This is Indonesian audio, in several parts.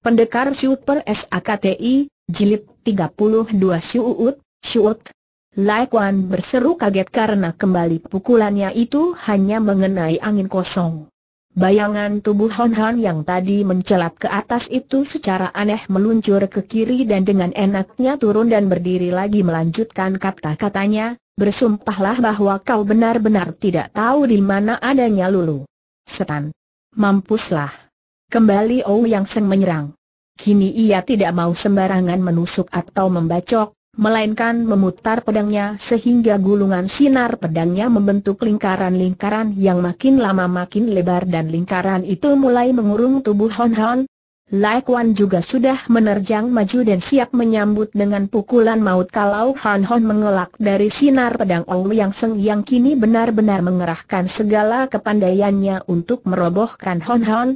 Pendekar Super per SAKTI, Jilid 32 Siut, Siut. Lai Kuan berseru kaget karena kembali pukulannya itu hanya mengenai angin kosong. Bayangan tubuh Hon Han yang tadi mencelat ke atas itu secara aneh meluncur ke kiri dan dengan enaknya turun dan berdiri lagi melanjutkan kata-katanya, bersumpahlah bahwa kau benar-benar tidak tahu di mana adanya Lulu. Setan. Mampuslah. Kembali yang Seng menyerang. Kini ia tidak mau sembarangan menusuk atau membacok, melainkan memutar pedangnya sehingga gulungan sinar pedangnya membentuk lingkaran-lingkaran yang makin lama makin lebar dan lingkaran itu mulai mengurung tubuh Hon Hon. Lai Kuan juga sudah menerjang maju dan siap menyambut dengan pukulan maut kalau Hon Hon mengelak dari sinar pedang Ong Yang Seng yang kini benar-benar mengerahkan segala kepandaiannya untuk merobohkan Hon Hon,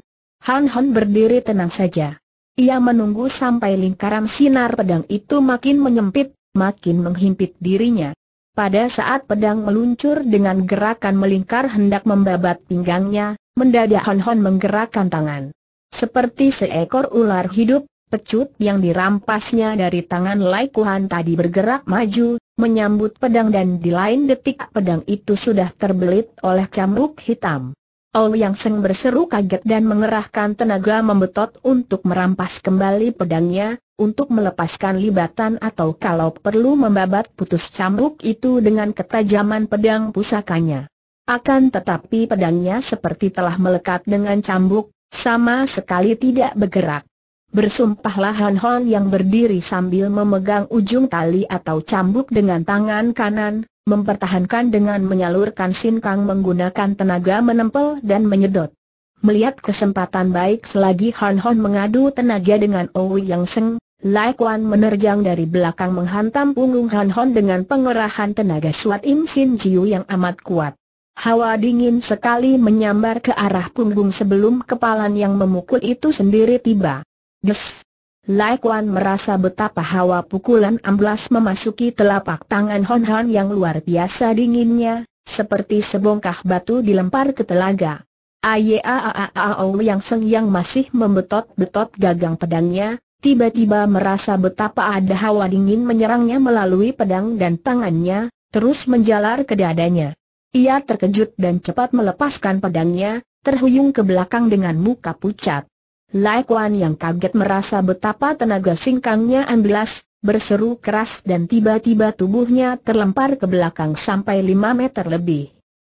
Han Hon berdiri tenang saja. Ia menunggu sampai lingkaran sinar pedang itu makin menyempit, makin menghimpit dirinya. Pada saat pedang meluncur dengan gerakan melingkar hendak membabat pinggangnya, mendadak Han Hon menggerakkan tangan. Seperti seekor ular hidup, pecut yang dirampasnya dari tangan Lai Kuan tadi bergerak maju, menyambut pedang dan di lain detik pedang itu sudah terbelit oleh cambuk hitam. Ouyang Seng berseru kaget dan mengerahkan tenaga membetot untuk merampas kembali pedangnya, untuk melepaskan libatan atau kalau perlu membabat putus cambuk itu dengan ketajaman pedang pusakanya. Akan tetapi pedangnya seperti telah melekat dengan cambuk, sama sekali tidak bergerak. Bersumpahlah Han Hon yang berdiri sambil memegang ujung tali atau cambuk dengan tangan kanan, mempertahankan dengan menyalurkan sin kang menggunakan tenaga menempel dan menyedot. Melihat kesempatan baik selagi Han Hon mengadu tenaga dengan Owi Yang Seng, Lai Kuan menerjang dari belakang menghantam punggung Han Hon dengan pengerahan tenaga suat Im Sin Jiu yang amat kuat. Hawa dingin sekali menyambar ke arah punggung sebelum kepalan yang memukul itu sendiri tiba. Des! Lai Kuan merasa betapa hawa pukulan amblas memasuki telapak tangan Hon Han yang luar biasa dinginnya, seperti sebongkah batu dilempar ke telaga. Ayaaaaaau yang seng yang masih membetot-betot gagang pedangnya, tiba-tiba merasa betapa ada hawa dingin menyerangnya melalui pedang dan tangannya, terus menjalar ke dadanya. Ia terkejut dan cepat melepaskan pedangnya, terhuyung ke belakang dengan muka pucat. Lai Kuan yang kaget merasa betapa tenaga singkangnya amblas, berseru keras dan tiba-tiba tubuhnya terlempar ke belakang sampai lima meter lebih.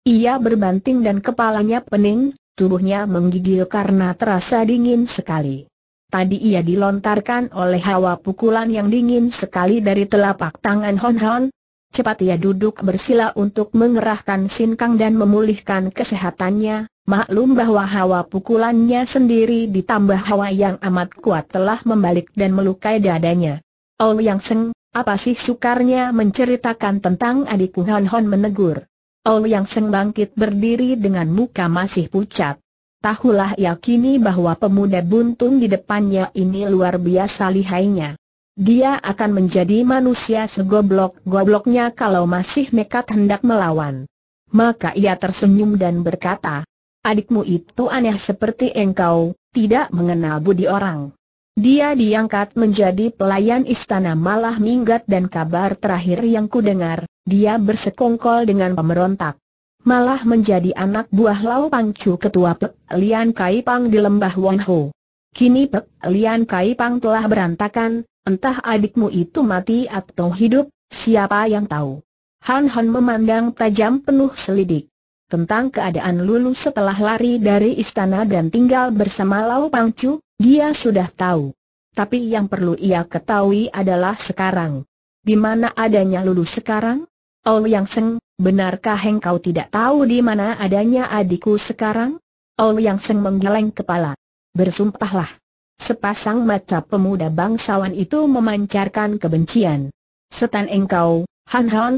Ia berbanting dan kepalanya pening, tubuhnya menggigil karena terasa dingin sekali. Tadi ia dilontarkan oleh hawa pukulan yang dingin sekali dari telapak tangan Hon Hon. Cepat ia duduk bersila untuk mengerahkan singkang dan memulihkan kesehatannya, Maklum bahwa hawa pukulannya sendiri ditambah hawa yang amat kuat telah membalik dan melukai dadanya. Oh Yang Seng, apa sih sukarnya menceritakan tentang adikku Hon Hon menegur. Oh Yang Seng bangkit berdiri dengan muka masih pucat. Tahulah yakini bahwa pemuda buntung di depannya ini luar biasa lihainya. Dia akan menjadi manusia segoblok-gobloknya kalau masih nekat hendak melawan. Maka ia tersenyum dan berkata, Adikmu itu aneh seperti engkau, tidak mengenal budi orang. Dia diangkat menjadi pelayan istana malah minggat dan kabar terakhir yang kudengar, dia bersekongkol dengan pemberontak. Malah menjadi anak buah Lau Pangcu ketua Pek Lian Kai Pang di lembah Wonho. Kini Pek Lian Kai Pang telah berantakan, entah adikmu itu mati atau hidup, siapa yang tahu. Han Han memandang tajam penuh selidik tentang keadaan Lulu setelah lari dari istana dan tinggal bersama Lau Pangcu, dia sudah tahu. Tapi yang perlu ia ketahui adalah sekarang. Di mana adanya Lulu sekarang? Oh Yang Seng, benarkah engkau tidak tahu di mana adanya adikku sekarang? Oh Yang Seng menggeleng kepala. Bersumpahlah. Sepasang mata pemuda bangsawan itu memancarkan kebencian. Setan engkau, Han Han,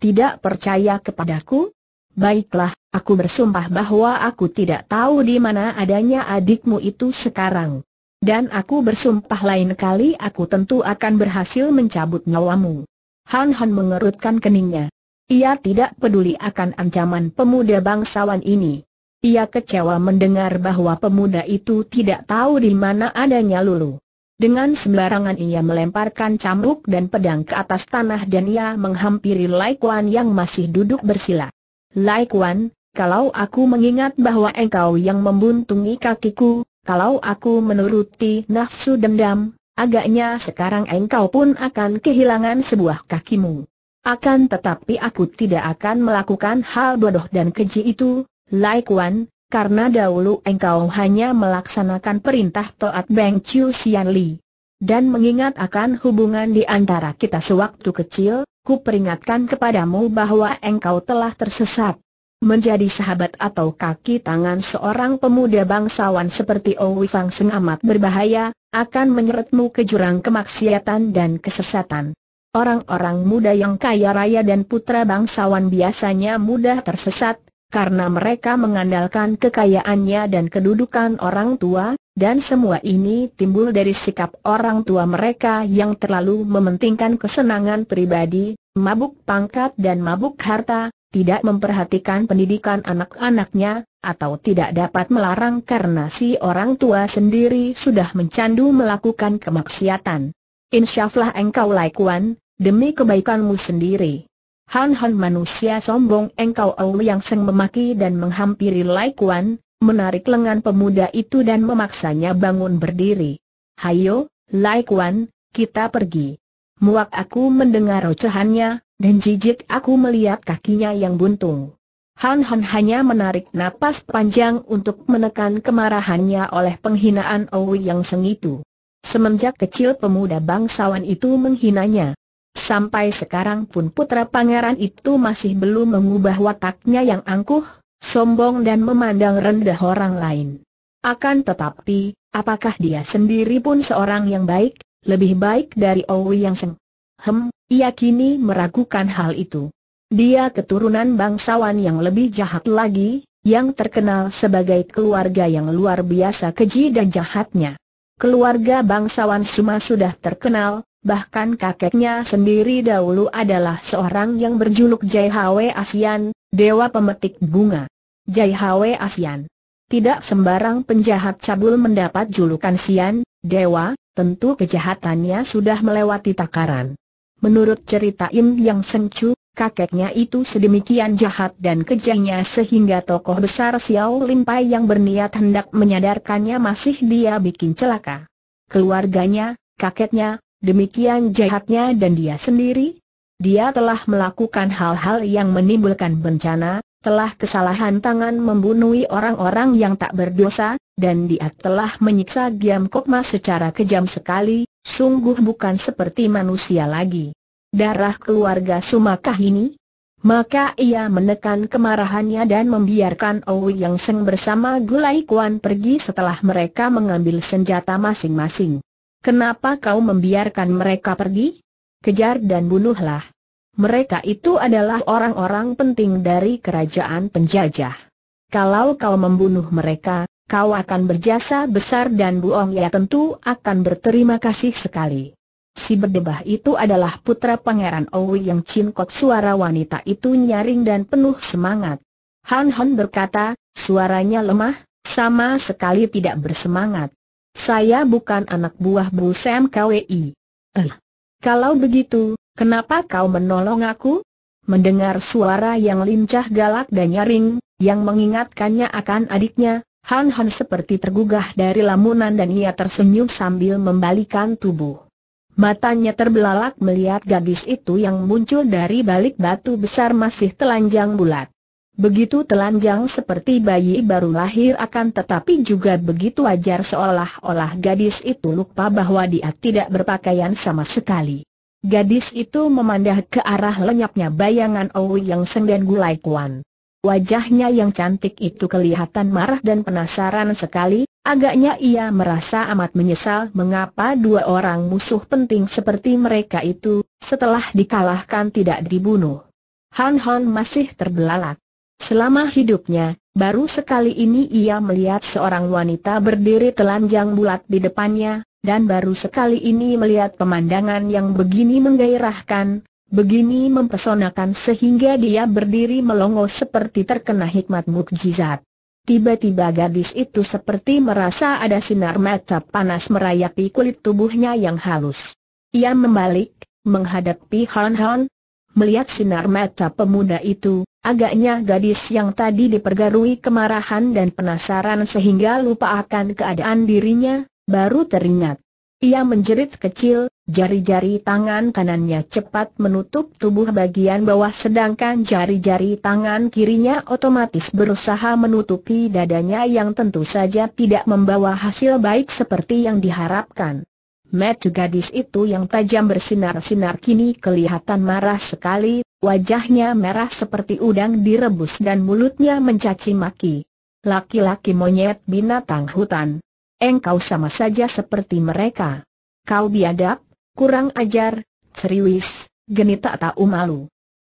tidak percaya kepadaku? Baiklah, aku bersumpah bahwa aku tidak tahu di mana adanya adikmu itu sekarang. Dan aku bersumpah lain kali aku tentu akan berhasil mencabut nyawamu. Han Han mengerutkan keningnya. Ia tidak peduli akan ancaman pemuda bangsawan ini. Ia kecewa mendengar bahwa pemuda itu tidak tahu di mana adanya Lulu. Dengan sembarangan ia melemparkan cambuk dan pedang ke atas tanah dan ia menghampiri Lai Kuan yang masih duduk bersila. Lai Kuan, kalau aku mengingat bahwa engkau yang membuntungi kakiku, kalau aku menuruti nafsu dendam, agaknya sekarang engkau pun akan kehilangan sebuah kakimu. Akan tetapi aku tidak akan melakukan hal bodoh dan keji itu, Lai Kuan, karena dahulu engkau hanya melaksanakan perintah Toat Beng Chiu Xian Li. Dan mengingat akan hubungan di antara kita sewaktu kecil, ku peringatkan kepadamu bahwa engkau telah tersesat. Menjadi sahabat atau kaki tangan seorang pemuda bangsawan seperti Owi Fang Seng amat berbahaya, akan menyeretmu ke jurang kemaksiatan dan kesesatan. Orang-orang muda yang kaya raya dan putra bangsawan biasanya mudah tersesat, karena mereka mengandalkan kekayaannya dan kedudukan orang tua, dan semua ini timbul dari sikap orang tua mereka yang terlalu mementingkan kesenangan pribadi, mabuk pangkat dan mabuk harta, tidak memperhatikan pendidikan anak-anaknya, atau tidak dapat melarang karena si orang tua sendiri sudah mencandu melakukan kemaksiatan. Insyaflah engkau laikuan, demi kebaikanmu sendiri. Han Han manusia sombong engkau Ou yang Seng memaki dan menghampiri Lai Kuan, menarik lengan pemuda itu dan memaksanya bangun berdiri. Hayo, Lai Kuan, kita pergi. Muak aku mendengar rocehannya, dan jijik aku melihat kakinya yang buntung. Han Han hanya menarik napas panjang untuk menekan kemarahannya oleh penghinaan Ou yang Seng itu. Semenjak kecil pemuda bangsawan itu menghinanya. Sampai sekarang pun putra pangeran itu masih belum mengubah wataknya yang angkuh, sombong dan memandang rendah orang lain. Akan tetapi, apakah dia sendiri pun seorang yang baik, lebih baik dari Owi yang Seng? Hem, ia kini meragukan hal itu. Dia keturunan bangsawan yang lebih jahat lagi, yang terkenal sebagai keluarga yang luar biasa keji dan jahatnya. Keluarga bangsawan Suma sudah terkenal, bahkan kakeknya sendiri dahulu adalah seorang yang berjuluk Jai Hwe Asian, Dewa Pemetik Bunga. Jai Hwe Asian. Tidak sembarang penjahat cabul mendapat julukan Sian, Dewa, tentu kejahatannya sudah melewati takaran. Menurut cerita Im Yang Sencu, kakeknya itu sedemikian jahat dan kejahnya sehingga tokoh besar Xiao Pai yang berniat hendak menyadarkannya masih dia bikin celaka. Keluarganya, kakeknya, demikian jahatnya dan dia sendiri? Dia telah melakukan hal-hal yang menimbulkan bencana, telah kesalahan tangan membunuhi orang-orang yang tak berdosa, dan dia telah menyiksa Giam Kokma secara kejam sekali, sungguh bukan seperti manusia lagi. Darah keluarga Sumakah ini? Maka ia menekan kemarahannya dan membiarkan Owi Yang Seng bersama Gulai Kuan pergi setelah mereka mengambil senjata masing-masing. Kenapa kau membiarkan mereka pergi? Kejar dan bunuhlah. Mereka itu adalah orang-orang penting dari kerajaan penjajah. Kalau kau membunuh mereka, kau akan berjasa besar dan Buong ya tentu akan berterima kasih sekali. Si berdebah itu adalah putra pangeran Owi yang cinkot suara wanita itu nyaring dan penuh semangat. Han Han berkata, suaranya lemah, sama sekali tidak bersemangat. Saya bukan anak buah Bu Sam KWI. Eh, kalau begitu, kenapa kau menolong aku? Mendengar suara yang lincah galak dan nyaring, yang mengingatkannya akan adiknya, Han Han seperti tergugah dari lamunan dan ia tersenyum sambil membalikan tubuh. Matanya terbelalak melihat gadis itu yang muncul dari balik batu besar masih telanjang bulat. Begitu telanjang seperti bayi baru lahir akan tetapi juga begitu wajar seolah-olah gadis itu lupa bahwa dia tidak berpakaian sama sekali. Gadis itu memandang ke arah lenyapnya bayangan Owi yang senden gulai kuan. Wajahnya yang cantik itu kelihatan marah dan penasaran sekali, agaknya ia merasa amat menyesal mengapa dua orang musuh penting seperti mereka itu, setelah dikalahkan tidak dibunuh. Han Han masih terbelalak. Selama hidupnya, baru sekali ini ia melihat seorang wanita berdiri telanjang bulat di depannya, dan baru sekali ini melihat pemandangan yang begini menggairahkan, begini mempesonakan sehingga dia berdiri melongo seperti terkena hikmat mukjizat. Tiba-tiba gadis itu seperti merasa ada sinar mata panas merayapi kulit tubuhnya yang halus. Ia membalik, menghadapi Han Han. Melihat sinar mata pemuda itu, Agaknya gadis yang tadi dipergarui kemarahan dan penasaran sehingga lupa akan keadaan dirinya, baru teringat. Ia menjerit kecil, jari-jari tangan kanannya cepat menutup tubuh bagian bawah sedangkan jari-jari tangan kirinya otomatis berusaha menutupi dadanya yang tentu saja tidak membawa hasil baik seperti yang diharapkan. Mata gadis itu yang tajam bersinar-sinar kini kelihatan marah sekali, Wajahnya merah seperti udang direbus dan mulutnya mencaci maki. Laki-laki monyet binatang hutan. Engkau sama saja seperti mereka. Kau biadab, kurang ajar, ceriwis, genita tak tahu malu.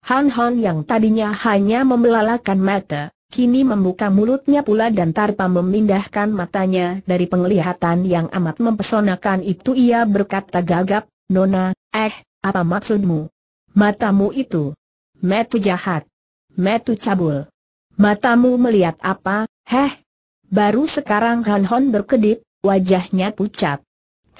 Han Han yang tadinya hanya membelalakan mata, kini membuka mulutnya pula dan tanpa memindahkan matanya dari penglihatan yang amat mempesonakan itu ia berkata gagap, Nona, eh, apa maksudmu? Matamu itu, Metu jahat. Metu cabul. Matamu melihat apa, heh? Baru sekarang Han Hon berkedip, wajahnya pucat.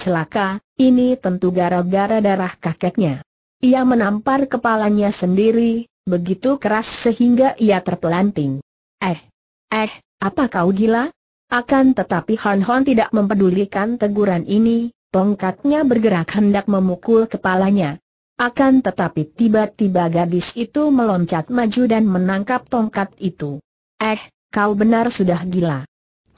Celaka, ini tentu gara-gara darah kakeknya. Ia menampar kepalanya sendiri, begitu keras sehingga ia terpelanting. Eh, eh, apa kau gila? Akan tetapi Han Hon tidak mempedulikan teguran ini, tongkatnya bergerak hendak memukul kepalanya. Akan tetapi tiba-tiba gadis itu meloncat maju dan menangkap tongkat itu. Eh, kau benar sudah gila.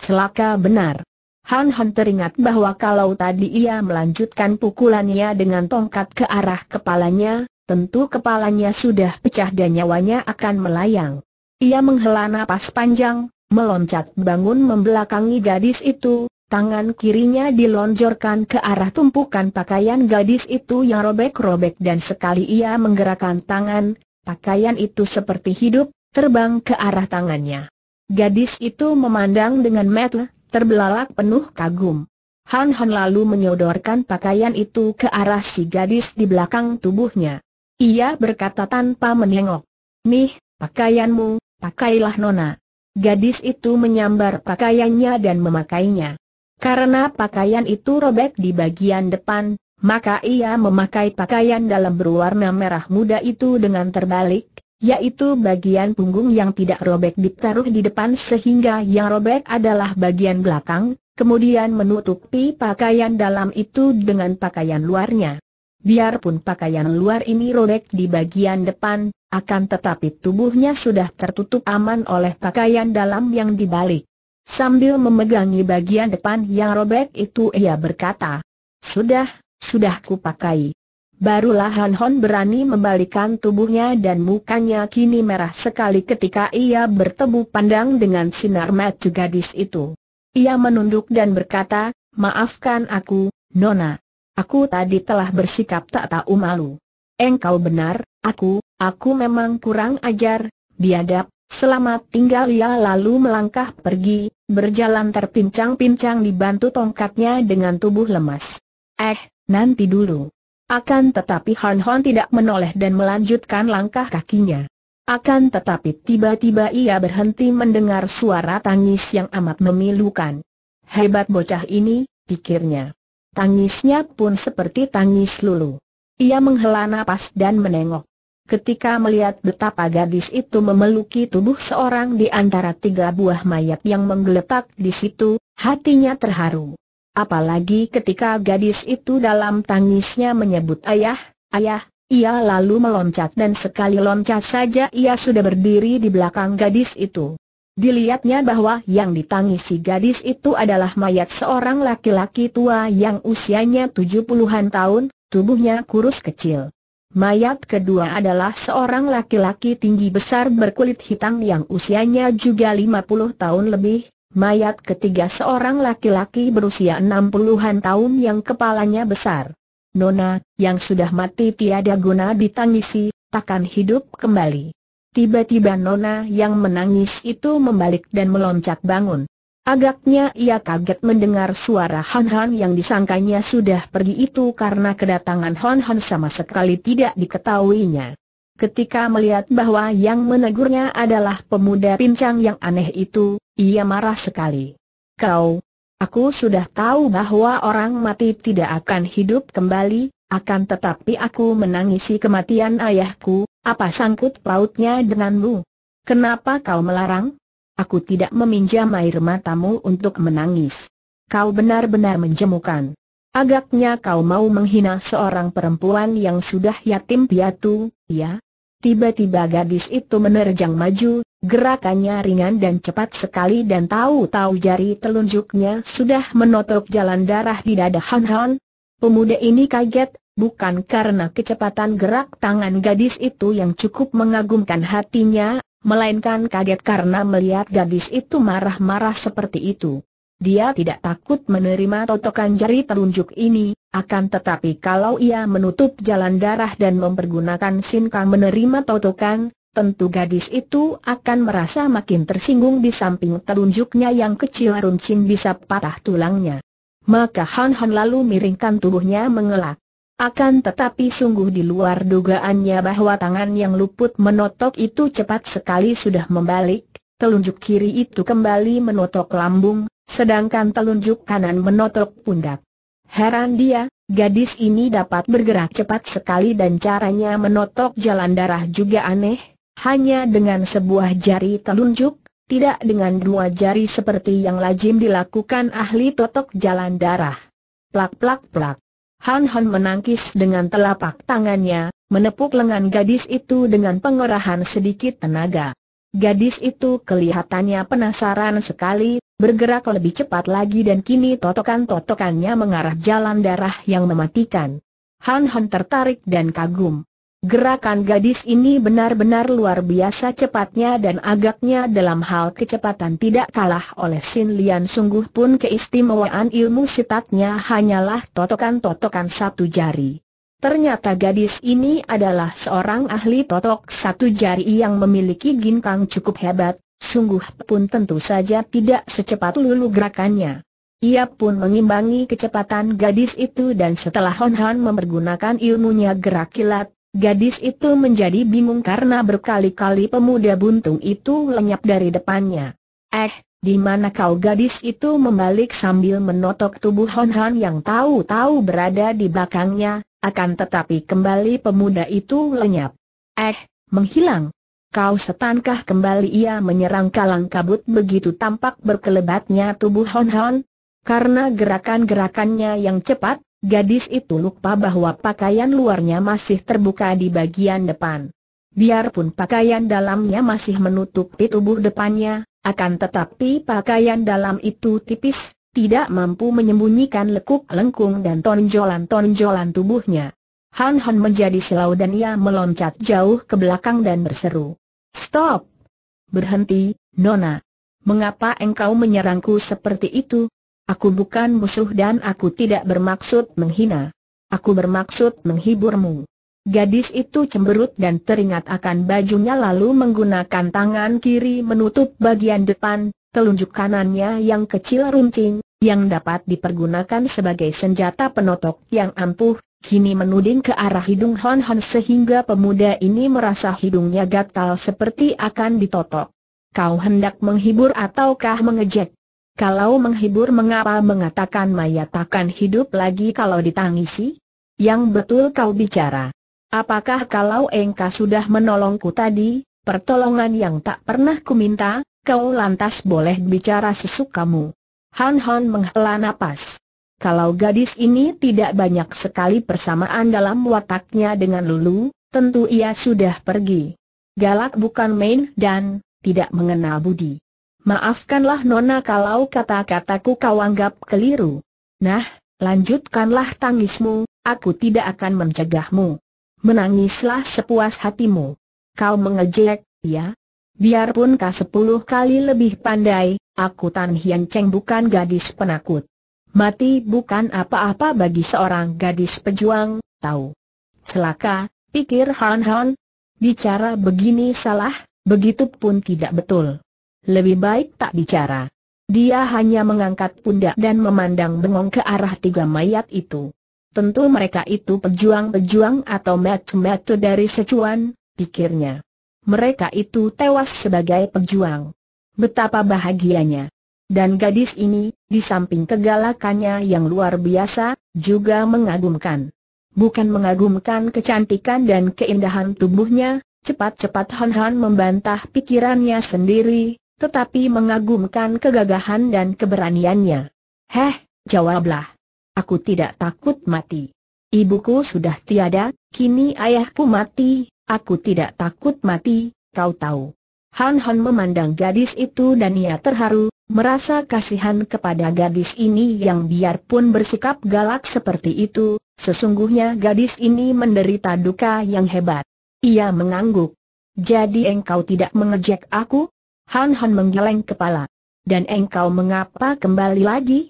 Celaka benar. Han Han teringat bahwa kalau tadi ia melanjutkan pukulannya dengan tongkat ke arah kepalanya, tentu kepalanya sudah pecah dan nyawanya akan melayang. Ia menghela napas panjang, meloncat bangun membelakangi gadis itu, Tangan kirinya dilonjorkan ke arah tumpukan pakaian gadis itu yang robek-robek dan sekali ia menggerakkan tangan, pakaian itu seperti hidup, terbang ke arah tangannya. Gadis itu memandang dengan mata terbelalak penuh kagum. Han Han lalu menyodorkan pakaian itu ke arah si gadis di belakang tubuhnya. Ia berkata tanpa menengok, Nih, pakaianmu, pakailah nona. Gadis itu menyambar pakaiannya dan memakainya. Karena pakaian itu robek di bagian depan, maka ia memakai pakaian dalam berwarna merah muda itu dengan terbalik, yaitu bagian punggung yang tidak robek ditaruh di depan sehingga yang robek adalah bagian belakang, kemudian menutupi pakaian dalam itu dengan pakaian luarnya. Biarpun pakaian luar ini robek di bagian depan, akan tetapi tubuhnya sudah tertutup aman oleh pakaian dalam yang dibalik. Sambil memegangi bagian depan yang robek itu ia berkata, Sudah, sudah kupakai. Barulah Han Hon berani membalikan tubuhnya dan mukanya kini merah sekali ketika ia bertemu pandang dengan sinar mata gadis itu. Ia menunduk dan berkata, Maafkan aku, Nona. Aku tadi telah bersikap tak tahu malu. Engkau benar, aku, aku memang kurang ajar, biadab, Selamat tinggal ia ya, lalu melangkah pergi, berjalan terpincang-pincang dibantu tongkatnya dengan tubuh lemas. Eh, nanti dulu. Akan tetapi Han Hon tidak menoleh dan melanjutkan langkah kakinya. Akan tetapi tiba-tiba ia berhenti mendengar suara tangis yang amat memilukan. Hebat bocah ini, pikirnya. Tangisnya pun seperti tangis lulu. Ia menghela napas dan menengok ketika melihat betapa gadis itu memeluki tubuh seorang di antara tiga buah mayat yang menggeletak di situ, hatinya terharu. Apalagi ketika gadis itu dalam tangisnya menyebut ayah, ayah, ia lalu meloncat dan sekali loncat saja ia sudah berdiri di belakang gadis itu. Dilihatnya bahwa yang ditangisi gadis itu adalah mayat seorang laki-laki tua yang usianya tujuh puluhan tahun, tubuhnya kurus kecil. Mayat kedua adalah seorang laki-laki tinggi besar berkulit hitam yang usianya juga 50 tahun lebih. Mayat ketiga seorang laki-laki berusia 60-an tahun yang kepalanya besar. Nona, yang sudah mati tiada guna ditangisi, takkan hidup kembali. Tiba-tiba Nona yang menangis itu membalik dan meloncat bangun. Agaknya ia kaget mendengar suara Han Han yang disangkanya sudah pergi itu karena kedatangan Han Han sama sekali tidak diketahuinya. Ketika melihat bahwa yang menegurnya adalah pemuda pincang yang aneh itu, ia marah sekali. Kau, aku sudah tahu bahwa orang mati tidak akan hidup kembali, akan tetapi aku menangisi kematian ayahku, apa sangkut pautnya denganmu? Kenapa kau melarang? Aku tidak meminjam air matamu untuk menangis. Kau benar-benar menjemukan. Agaknya kau mau menghina seorang perempuan yang sudah yatim piatu, ya? Tiba-tiba gadis itu menerjang maju, gerakannya ringan dan cepat sekali dan tahu-tahu jari telunjuknya sudah menotok jalan darah di dada Han Han. Pemuda ini kaget Bukan karena kecepatan gerak tangan gadis itu yang cukup mengagumkan hatinya, melainkan kaget karena melihat gadis itu marah-marah seperti itu. Dia tidak takut menerima totokan jari telunjuk ini, akan tetapi kalau ia menutup jalan darah dan mempergunakan sinkang menerima totokan, tentu gadis itu akan merasa makin tersinggung di samping telunjuknya yang kecil runcing bisa patah tulangnya. Maka Han Han lalu miringkan tubuhnya mengelak. Akan tetapi sungguh di luar dugaannya bahwa tangan yang luput menotok itu cepat sekali sudah membalik, telunjuk kiri itu kembali menotok lambung, sedangkan telunjuk kanan menotok pundak. Heran dia, gadis ini dapat bergerak cepat sekali dan caranya menotok jalan darah juga aneh, hanya dengan sebuah jari telunjuk, tidak dengan dua jari seperti yang lazim dilakukan ahli totok jalan darah. Plak plak plak. Han Han menangkis dengan telapak tangannya, menepuk lengan gadis itu dengan pengerahan sedikit tenaga. Gadis itu kelihatannya penasaran sekali, bergerak lebih cepat lagi dan kini totokan-totokannya mengarah jalan darah yang mematikan. Han Han tertarik dan kagum. Gerakan gadis ini benar-benar luar biasa cepatnya dan agaknya dalam hal kecepatan tidak kalah oleh Sin Lian sungguh pun keistimewaan ilmu sitatnya hanyalah totokan-totokan satu jari. Ternyata gadis ini adalah seorang ahli totok satu jari yang memiliki ginkang cukup hebat, sungguh pun tentu saja tidak secepat lulu gerakannya. Ia pun mengimbangi kecepatan gadis itu dan setelah Hon Han mempergunakan ilmunya gerak kilat, Gadis itu menjadi bingung karena berkali-kali pemuda buntung itu lenyap dari depannya. Eh, di mana kau gadis itu membalik sambil menotok tubuh Hon Han yang tahu-tahu berada di belakangnya, akan tetapi kembali pemuda itu lenyap. Eh, menghilang. Kau setankah kembali ia menyerang kalang kabut begitu tampak berkelebatnya tubuh Hon Han? Karena gerakan-gerakannya yang cepat, Gadis itu lupa bahwa pakaian luarnya masih terbuka di bagian depan. Biarpun pakaian dalamnya masih menutupi tubuh depannya, akan tetapi pakaian dalam itu tipis, tidak mampu menyembunyikan lekuk lengkung dan tonjolan-tonjolan tubuhnya. Han Han menjadi silau dan ia meloncat jauh ke belakang dan berseru. Stop! Berhenti, Nona! Mengapa engkau menyerangku seperti itu? Aku bukan musuh dan aku tidak bermaksud menghina. Aku bermaksud menghiburmu. Gadis itu cemberut dan teringat akan bajunya lalu menggunakan tangan kiri menutup bagian depan, telunjuk kanannya yang kecil runcing, yang dapat dipergunakan sebagai senjata penotok yang ampuh, kini menuding ke arah hidung Hon Hon sehingga pemuda ini merasa hidungnya gatal seperti akan ditotok. Kau hendak menghibur ataukah mengejek? Kalau menghibur mengapa mengatakan mayat takkan hidup lagi kalau ditangisi? Yang betul kau bicara. Apakah kalau engkau sudah menolongku tadi, pertolongan yang tak pernah kuminta, kau lantas boleh bicara sesukamu? Han Han menghela napas. Kalau gadis ini tidak banyak sekali persamaan dalam wataknya dengan Lulu, tentu ia sudah pergi. Galak bukan main dan tidak mengenal budi. Maafkanlah Nona kalau kata-kataku kau anggap keliru. Nah, lanjutkanlah tangismu, aku tidak akan mencegahmu. Menangislah sepuas hatimu. Kau mengejek, ya? Biarpun kau sepuluh kali lebih pandai, aku Tan Hian Cheng bukan gadis penakut. Mati bukan apa-apa bagi seorang gadis pejuang, tahu. Celaka, pikir Han Han. Bicara begini salah, begitu pun tidak betul lebih baik tak bicara. Dia hanya mengangkat pundak dan memandang bengong ke arah tiga mayat itu. Tentu mereka itu pejuang-pejuang atau metu-metu dari secuan, pikirnya. Mereka itu tewas sebagai pejuang. Betapa bahagianya. Dan gadis ini, di samping kegalakannya yang luar biasa, juga mengagumkan. Bukan mengagumkan kecantikan dan keindahan tubuhnya, cepat-cepat Han Han membantah pikirannya sendiri, tetapi mengagumkan kegagahan dan keberaniannya. Heh, jawablah. Aku tidak takut mati. Ibuku sudah tiada, kini ayahku mati, aku tidak takut mati, kau tahu. Han Han memandang gadis itu dan ia terharu, merasa kasihan kepada gadis ini yang biarpun bersikap galak seperti itu, sesungguhnya gadis ini menderita duka yang hebat. Ia mengangguk. Jadi engkau tidak mengejek aku? Han Han menggeleng kepala. Dan engkau mengapa kembali lagi?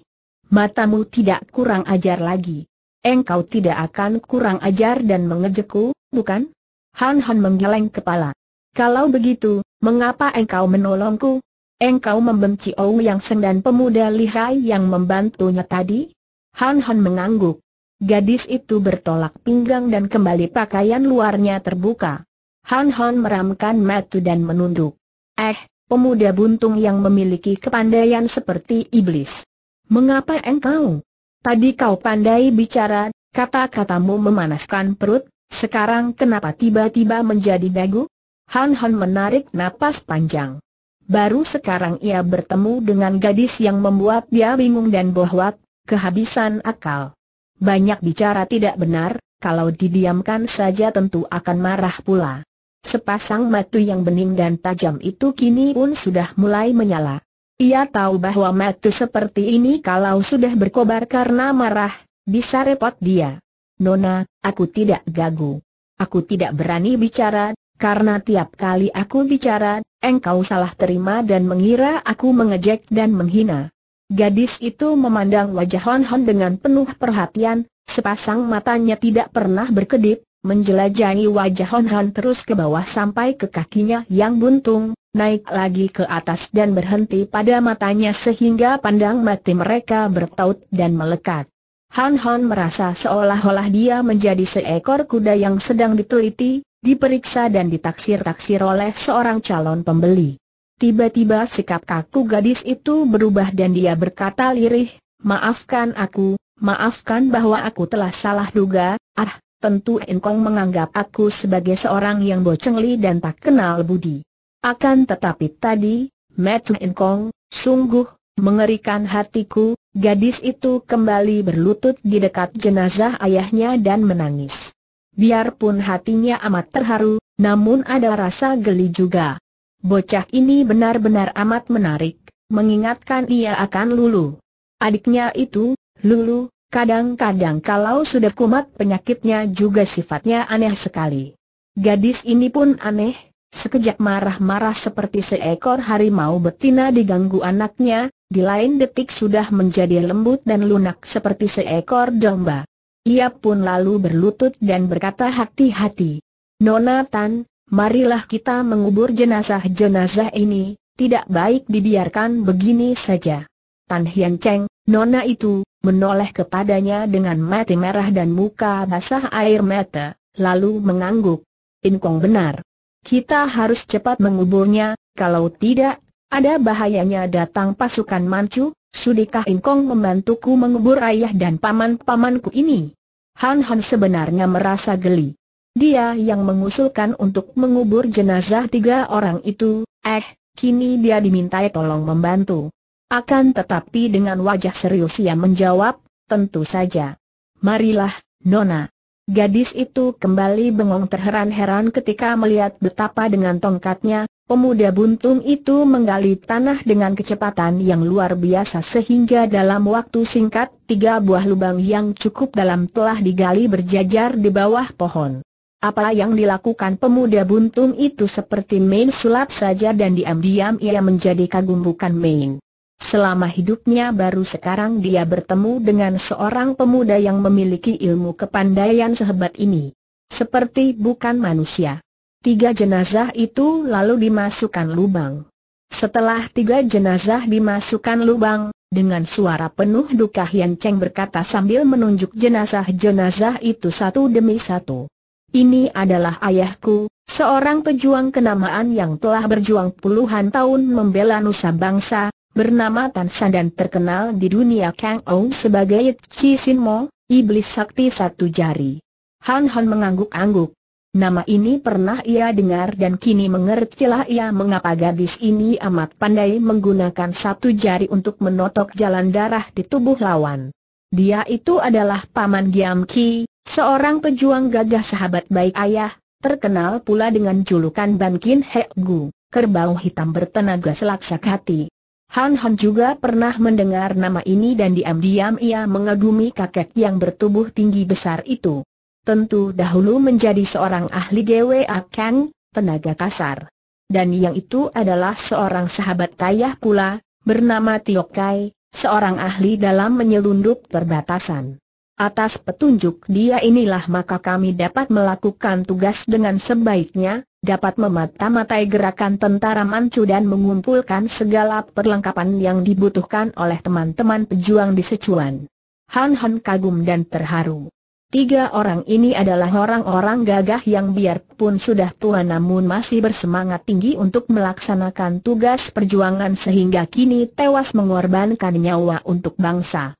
Matamu tidak kurang ajar lagi. Engkau tidak akan kurang ajar dan mengejekku, bukan? Han Han menggeleng kepala. Kalau begitu, mengapa engkau menolongku? Engkau membenci Ou Yang Seng dan pemuda lihai yang membantunya tadi? Han Han mengangguk. Gadis itu bertolak pinggang dan kembali pakaian luarnya terbuka. Han Han meramkan mata dan menunduk. Eh, pemuda buntung yang memiliki kepandaian seperti iblis. Mengapa engkau? Tadi kau pandai bicara, kata-katamu memanaskan perut, sekarang kenapa tiba-tiba menjadi dagu? Han Han menarik napas panjang. Baru sekarang ia bertemu dengan gadis yang membuat dia bingung dan bohwat, kehabisan akal. Banyak bicara tidak benar, kalau didiamkan saja tentu akan marah pula. Sepasang mata yang bening dan tajam itu kini pun sudah mulai menyala. Ia tahu bahwa mata seperti ini kalau sudah berkobar karena marah, bisa repot dia. Nona, aku tidak gagu. Aku tidak berani bicara, karena tiap kali aku bicara, engkau salah terima dan mengira aku mengejek dan menghina. Gadis itu memandang wajah Hon Hon dengan penuh perhatian, sepasang matanya tidak pernah berkedip, menjelajahi wajah Hon Han terus ke bawah sampai ke kakinya yang buntung, naik lagi ke atas dan berhenti pada matanya sehingga pandang mati mereka bertaut dan melekat. Han Han merasa seolah-olah dia menjadi seekor kuda yang sedang diteliti, diperiksa dan ditaksir-taksir oleh seorang calon pembeli. Tiba-tiba sikap kaku gadis itu berubah dan dia berkata lirih, maafkan aku, maafkan bahwa aku telah salah duga, ah, tentu engkong menganggap aku sebagai seorang yang bocengli dan tak kenal budi. Akan tetapi tadi, Matthew Engkong, sungguh, mengerikan hatiku, gadis itu kembali berlutut di dekat jenazah ayahnya dan menangis. Biarpun hatinya amat terharu, namun ada rasa geli juga. Bocah ini benar-benar amat menarik, mengingatkan ia akan Lulu. Adiknya itu, Lulu, Kadang-kadang kalau sudah kumat penyakitnya juga sifatnya aneh sekali. Gadis ini pun aneh, sekejap marah-marah seperti seekor harimau betina diganggu anaknya, di lain detik sudah menjadi lembut dan lunak seperti seekor domba. Ia pun lalu berlutut dan berkata hati-hati. Nona Tan, marilah kita mengubur jenazah-jenazah ini, tidak baik dibiarkan begini saja. Tan Hian Cheng, Nona itu, menoleh kepadanya dengan mata merah dan muka basah air mata, lalu mengangguk. Inkong benar. Kita harus cepat menguburnya, kalau tidak, ada bahayanya datang pasukan mancu, sudikah Inkong membantuku mengubur ayah dan paman-pamanku ini? Han Han sebenarnya merasa geli. Dia yang mengusulkan untuk mengubur jenazah tiga orang itu, eh, kini dia dimintai tolong membantu. Akan tetapi dengan wajah serius ia menjawab, tentu saja. Marilah, Nona. Gadis itu kembali bengong terheran-heran ketika melihat betapa dengan tongkatnya, pemuda buntung itu menggali tanah dengan kecepatan yang luar biasa sehingga dalam waktu singkat tiga buah lubang yang cukup dalam telah digali berjajar di bawah pohon. Apa yang dilakukan pemuda buntung itu seperti main sulap saja dan diam-diam ia menjadi kagum bukan main. Selama hidupnya baru sekarang dia bertemu dengan seorang pemuda yang memiliki ilmu kepandaian sehebat ini. Seperti bukan manusia. Tiga jenazah itu lalu dimasukkan lubang. Setelah tiga jenazah dimasukkan lubang, dengan suara penuh duka Hian Cheng berkata sambil menunjuk jenazah-jenazah itu satu demi satu. Ini adalah ayahku, seorang pejuang kenamaan yang telah berjuang puluhan tahun membela nusa bangsa, bernama Tan San dan terkenal di dunia Kang Ou sebagai Chi Sin Mo, Iblis Sakti Satu Jari. Han Han mengangguk-angguk. Nama ini pernah ia dengar dan kini mengertilah ia mengapa gadis ini amat pandai menggunakan satu jari untuk menotok jalan darah di tubuh lawan. Dia itu adalah Paman Giam Ki, seorang pejuang gagah sahabat baik ayah, terkenal pula dengan julukan Ban Kin Hek Gu, kerbau hitam bertenaga selaksak hati. Han Han juga pernah mendengar nama ini dan diam-diam ia mengagumi kakek yang bertubuh tinggi besar itu. Tentu dahulu menjadi seorang ahli GWA Kang, tenaga kasar. Dan yang itu adalah seorang sahabat kaya pula, bernama Tio Kai, seorang ahli dalam menyelundup perbatasan. Atas petunjuk dia inilah maka kami dapat melakukan tugas dengan sebaiknya, dapat memata-matai gerakan tentara Manchu dan mengumpulkan segala perlengkapan yang dibutuhkan oleh teman-teman pejuang di Sichuan. Han Han kagum dan terharu. Tiga orang ini adalah orang-orang gagah yang biarpun sudah tua namun masih bersemangat tinggi untuk melaksanakan tugas perjuangan sehingga kini tewas mengorbankan nyawa untuk bangsa.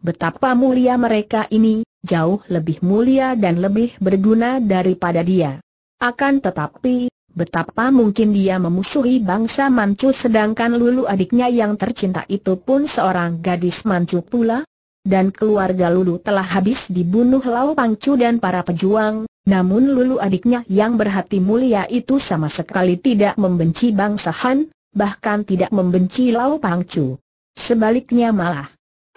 Betapa mulia mereka ini, jauh lebih mulia dan lebih berguna daripada dia. Akan tetapi, betapa mungkin dia memusuhi bangsa Manchu sedangkan Lulu adiknya yang tercinta itu pun seorang gadis Manchu pula? Dan keluarga Lulu telah habis dibunuh Lau Pangcu dan para pejuang, namun Lulu adiknya yang berhati mulia itu sama sekali tidak membenci bangsa Han, bahkan tidak membenci Lau Pangcu. Sebaliknya malah,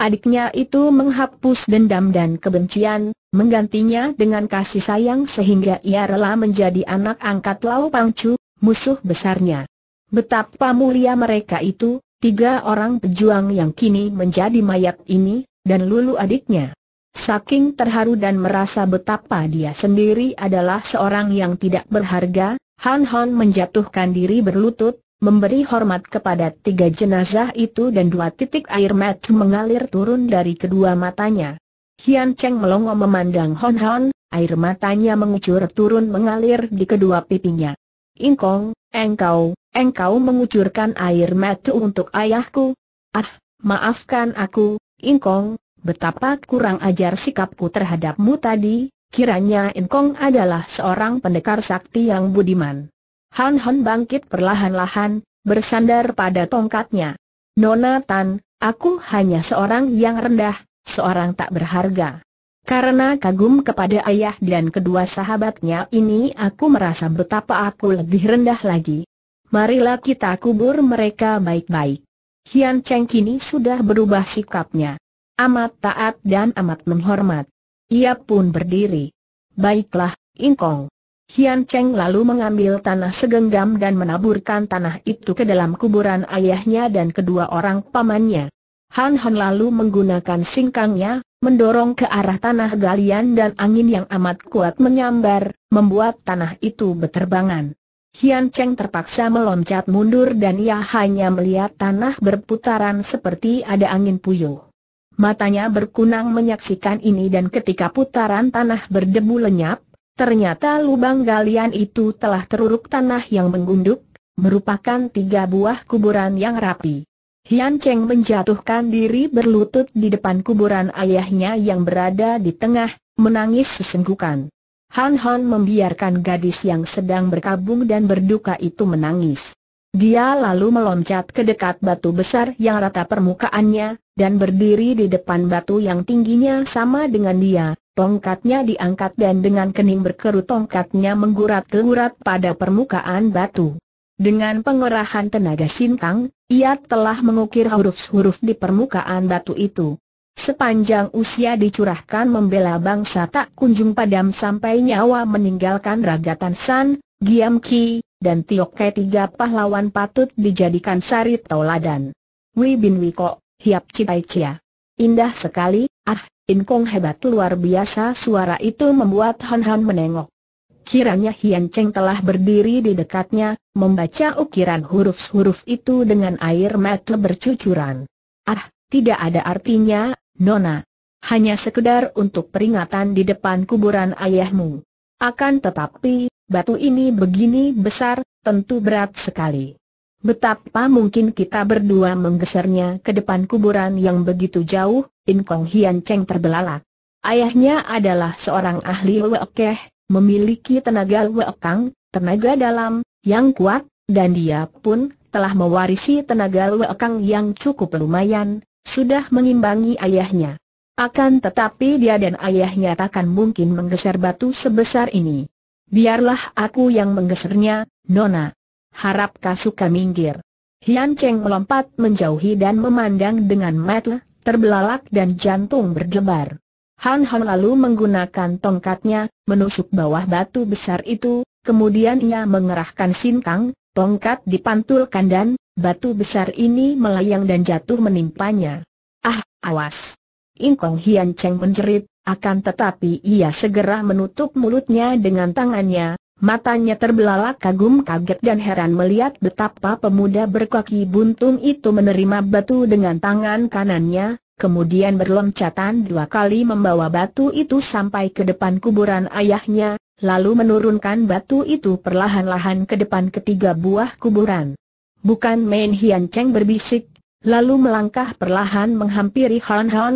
adiknya itu menghapus dendam dan kebencian, menggantinya dengan kasih sayang sehingga ia rela menjadi anak angkat Lau Pangcu, musuh besarnya. Betapa mulia mereka itu, tiga orang pejuang yang kini menjadi mayat ini, dan Lulu adiknya. Saking terharu dan merasa betapa dia sendiri adalah seorang yang tidak berharga, Han Han menjatuhkan diri berlutut, memberi hormat kepada tiga jenazah itu dan dua titik air mata mengalir turun dari kedua matanya. Hian Cheng melongo memandang Hon Hon, air matanya mengucur turun mengalir di kedua pipinya. Ingkong, engkau, engkau mengucurkan air mata untuk ayahku. Ah, maafkan aku, Ingkong, betapa kurang ajar sikapku terhadapmu tadi, kiranya Ingkong adalah seorang pendekar sakti yang budiman. Han Han bangkit perlahan-lahan, bersandar pada tongkatnya. Nona Tan, aku hanya seorang yang rendah, seorang tak berharga. Karena kagum kepada ayah dan kedua sahabatnya ini aku merasa betapa aku lebih rendah lagi. Marilah kita kubur mereka baik-baik. Hian Cheng kini sudah berubah sikapnya. Amat taat dan amat menghormat. Ia pun berdiri. Baiklah, Ingkong. Hian Cheng lalu mengambil tanah segenggam dan menaburkan tanah itu ke dalam kuburan ayahnya dan kedua orang pamannya. Han Han lalu menggunakan singkangnya, mendorong ke arah tanah galian dan angin yang amat kuat menyambar, membuat tanah itu berterbangan. Hian Cheng terpaksa meloncat mundur dan ia hanya melihat tanah berputaran seperti ada angin puyuh. Matanya berkunang menyaksikan ini dan ketika putaran tanah berdebu lenyap, Ternyata lubang galian itu telah teruruk tanah yang menggunduk, merupakan tiga buah kuburan yang rapi. Hian Cheng menjatuhkan diri berlutut di depan kuburan ayahnya yang berada di tengah, menangis sesenggukan. Han Han membiarkan gadis yang sedang berkabung dan berduka itu menangis. Dia lalu meloncat ke dekat batu besar yang rata permukaannya, dan berdiri di depan batu yang tingginya sama dengan dia, Tongkatnya diangkat dan dengan kening berkerut tongkatnya menggurat-gurat pada permukaan batu. Dengan pengerahan tenaga sintang, ia telah mengukir huruf-huruf di permukaan batu itu. Sepanjang usia dicurahkan membela bangsa tak kunjung padam sampai nyawa meninggalkan ragatan San, Giam Ki, dan Tiok Ke tiga pahlawan patut dijadikan sari tauladan. Wibin Wiko, Hiap Cipai Chia. Indah sekali, ah, Inkong hebat luar biasa suara itu membuat Han Han menengok. Kiranya Hian Cheng telah berdiri di dekatnya, membaca ukiran huruf-huruf itu dengan air mata bercucuran. Ah, tidak ada artinya, Nona. Hanya sekedar untuk peringatan di depan kuburan ayahmu. Akan tetapi, batu ini begini besar, tentu berat sekali. Betapa mungkin kita berdua menggesernya ke depan kuburan yang begitu jauh, In Kong Hian Cheng terbelalak. Ayahnya adalah seorang ahli wekeh, memiliki tenaga wekang, tenaga dalam, yang kuat, dan dia pun telah mewarisi tenaga wekang yang cukup lumayan, sudah mengimbangi ayahnya. Akan tetapi dia dan ayahnya takkan mungkin menggeser batu sebesar ini. Biarlah aku yang menggesernya, Nona harap Kasuka minggir. Hian Cheng melompat menjauhi dan memandang dengan mata terbelalak dan jantung berdebar. Han Han lalu menggunakan tongkatnya, menusuk bawah batu besar itu, kemudian ia mengerahkan sinkang, tongkat dipantulkan dan, batu besar ini melayang dan jatuh menimpanya. Ah, awas! Ingkong Hian Cheng menjerit, akan tetapi ia segera menutup mulutnya dengan tangannya, Matanya terbelalak kagum kaget dan heran melihat betapa pemuda berkaki buntung itu menerima batu dengan tangan kanannya, kemudian berloncatan dua kali membawa batu itu sampai ke depan kuburan ayahnya, lalu menurunkan batu itu perlahan-lahan ke depan ketiga buah kuburan. Bukan main Hian Cheng berbisik, lalu melangkah perlahan menghampiri Han Han.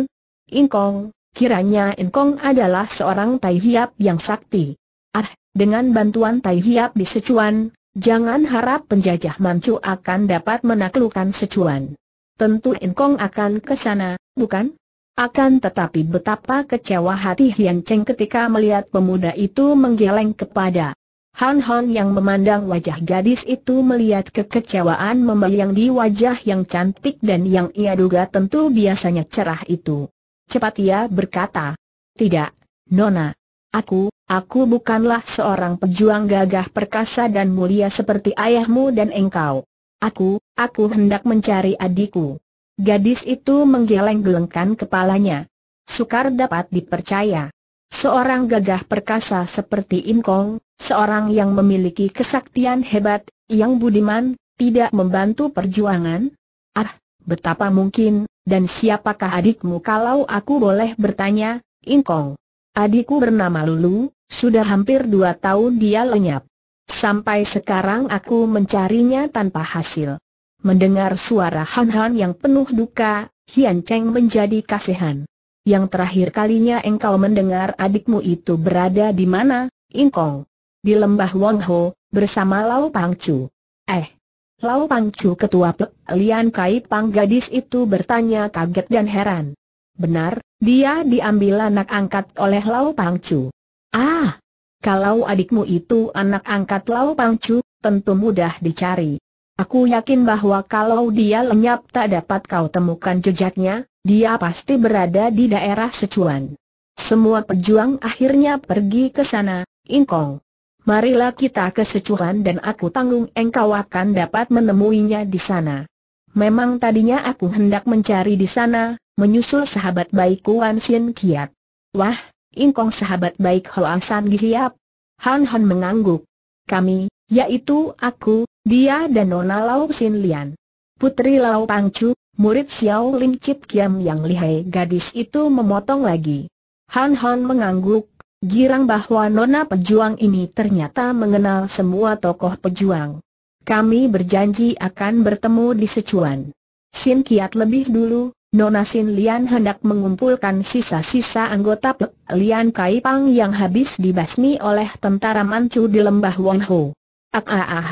Inkong, kiranya Inkong adalah seorang Tai Hiap yang sakti. Ah, dengan bantuan Tai Hiap di Secuan, jangan harap penjajah Manchu akan dapat menaklukkan Secuan. Tentu Enkong akan ke sana, bukan? Akan tetapi betapa kecewa hati Hian Cheng ketika melihat pemuda itu menggeleng kepada Han Han yang memandang wajah gadis itu melihat kekecewaan membayang di wajah yang cantik dan yang ia duga tentu biasanya cerah itu. Cepat ia berkata, Tidak, Nona. Aku, Aku bukanlah seorang pejuang gagah perkasa dan mulia seperti ayahmu dan engkau. Aku, aku hendak mencari adikku. Gadis itu menggeleng-gelengkan kepalanya. Sukar dapat dipercaya. Seorang gagah perkasa seperti Inkong, seorang yang memiliki kesaktian hebat, yang budiman, tidak membantu perjuangan? Ah, betapa mungkin, dan siapakah adikmu kalau aku boleh bertanya, Inkong? Adikku bernama Lulu, sudah hampir dua tahun dia lenyap. Sampai sekarang aku mencarinya tanpa hasil. Mendengar suara Han Han yang penuh duka, Hian Cheng menjadi kasihan. Yang terakhir kalinya engkau mendengar adikmu itu berada di mana, Ingkong? Di lembah Wong Ho, bersama Lau Pang Chu. Eh, Lau Pang Chu ketua Pek Lian Kai Pang gadis itu bertanya kaget dan heran. Benar, dia diambil anak angkat oleh Lau Pangcu. Ah, kalau adikmu itu anak angkat Lau Pangcu, tentu mudah dicari. Aku yakin bahwa kalau dia lenyap tak dapat kau temukan jejaknya, dia pasti berada di daerah Secuan. Semua pejuang akhirnya pergi ke sana, Ingkong. Marilah kita ke Secuan dan aku tanggung engkau akan dapat menemuinya di sana. Memang tadinya aku hendak mencari di sana, menyusul sahabat baik Kuan Sien Kiat. Wah, ingkong sahabat baik Hoa San siap. Han Han mengangguk. Kami, yaitu aku, dia dan Nona Lau Sin Lian. Putri Lau Chu, murid Xiao Lim Chip Kiam yang lihai gadis itu memotong lagi. Han Han mengangguk, girang bahwa Nona pejuang ini ternyata mengenal semua tokoh pejuang. Kami berjanji akan bertemu di Secuan. Sin Kiat lebih dulu, Nona Sin Lian hendak mengumpulkan sisa-sisa anggota Pek Lian Kai Pang yang habis dibasmi oleh tentara Manchu di lembah Wong Ho. Ah ah ah.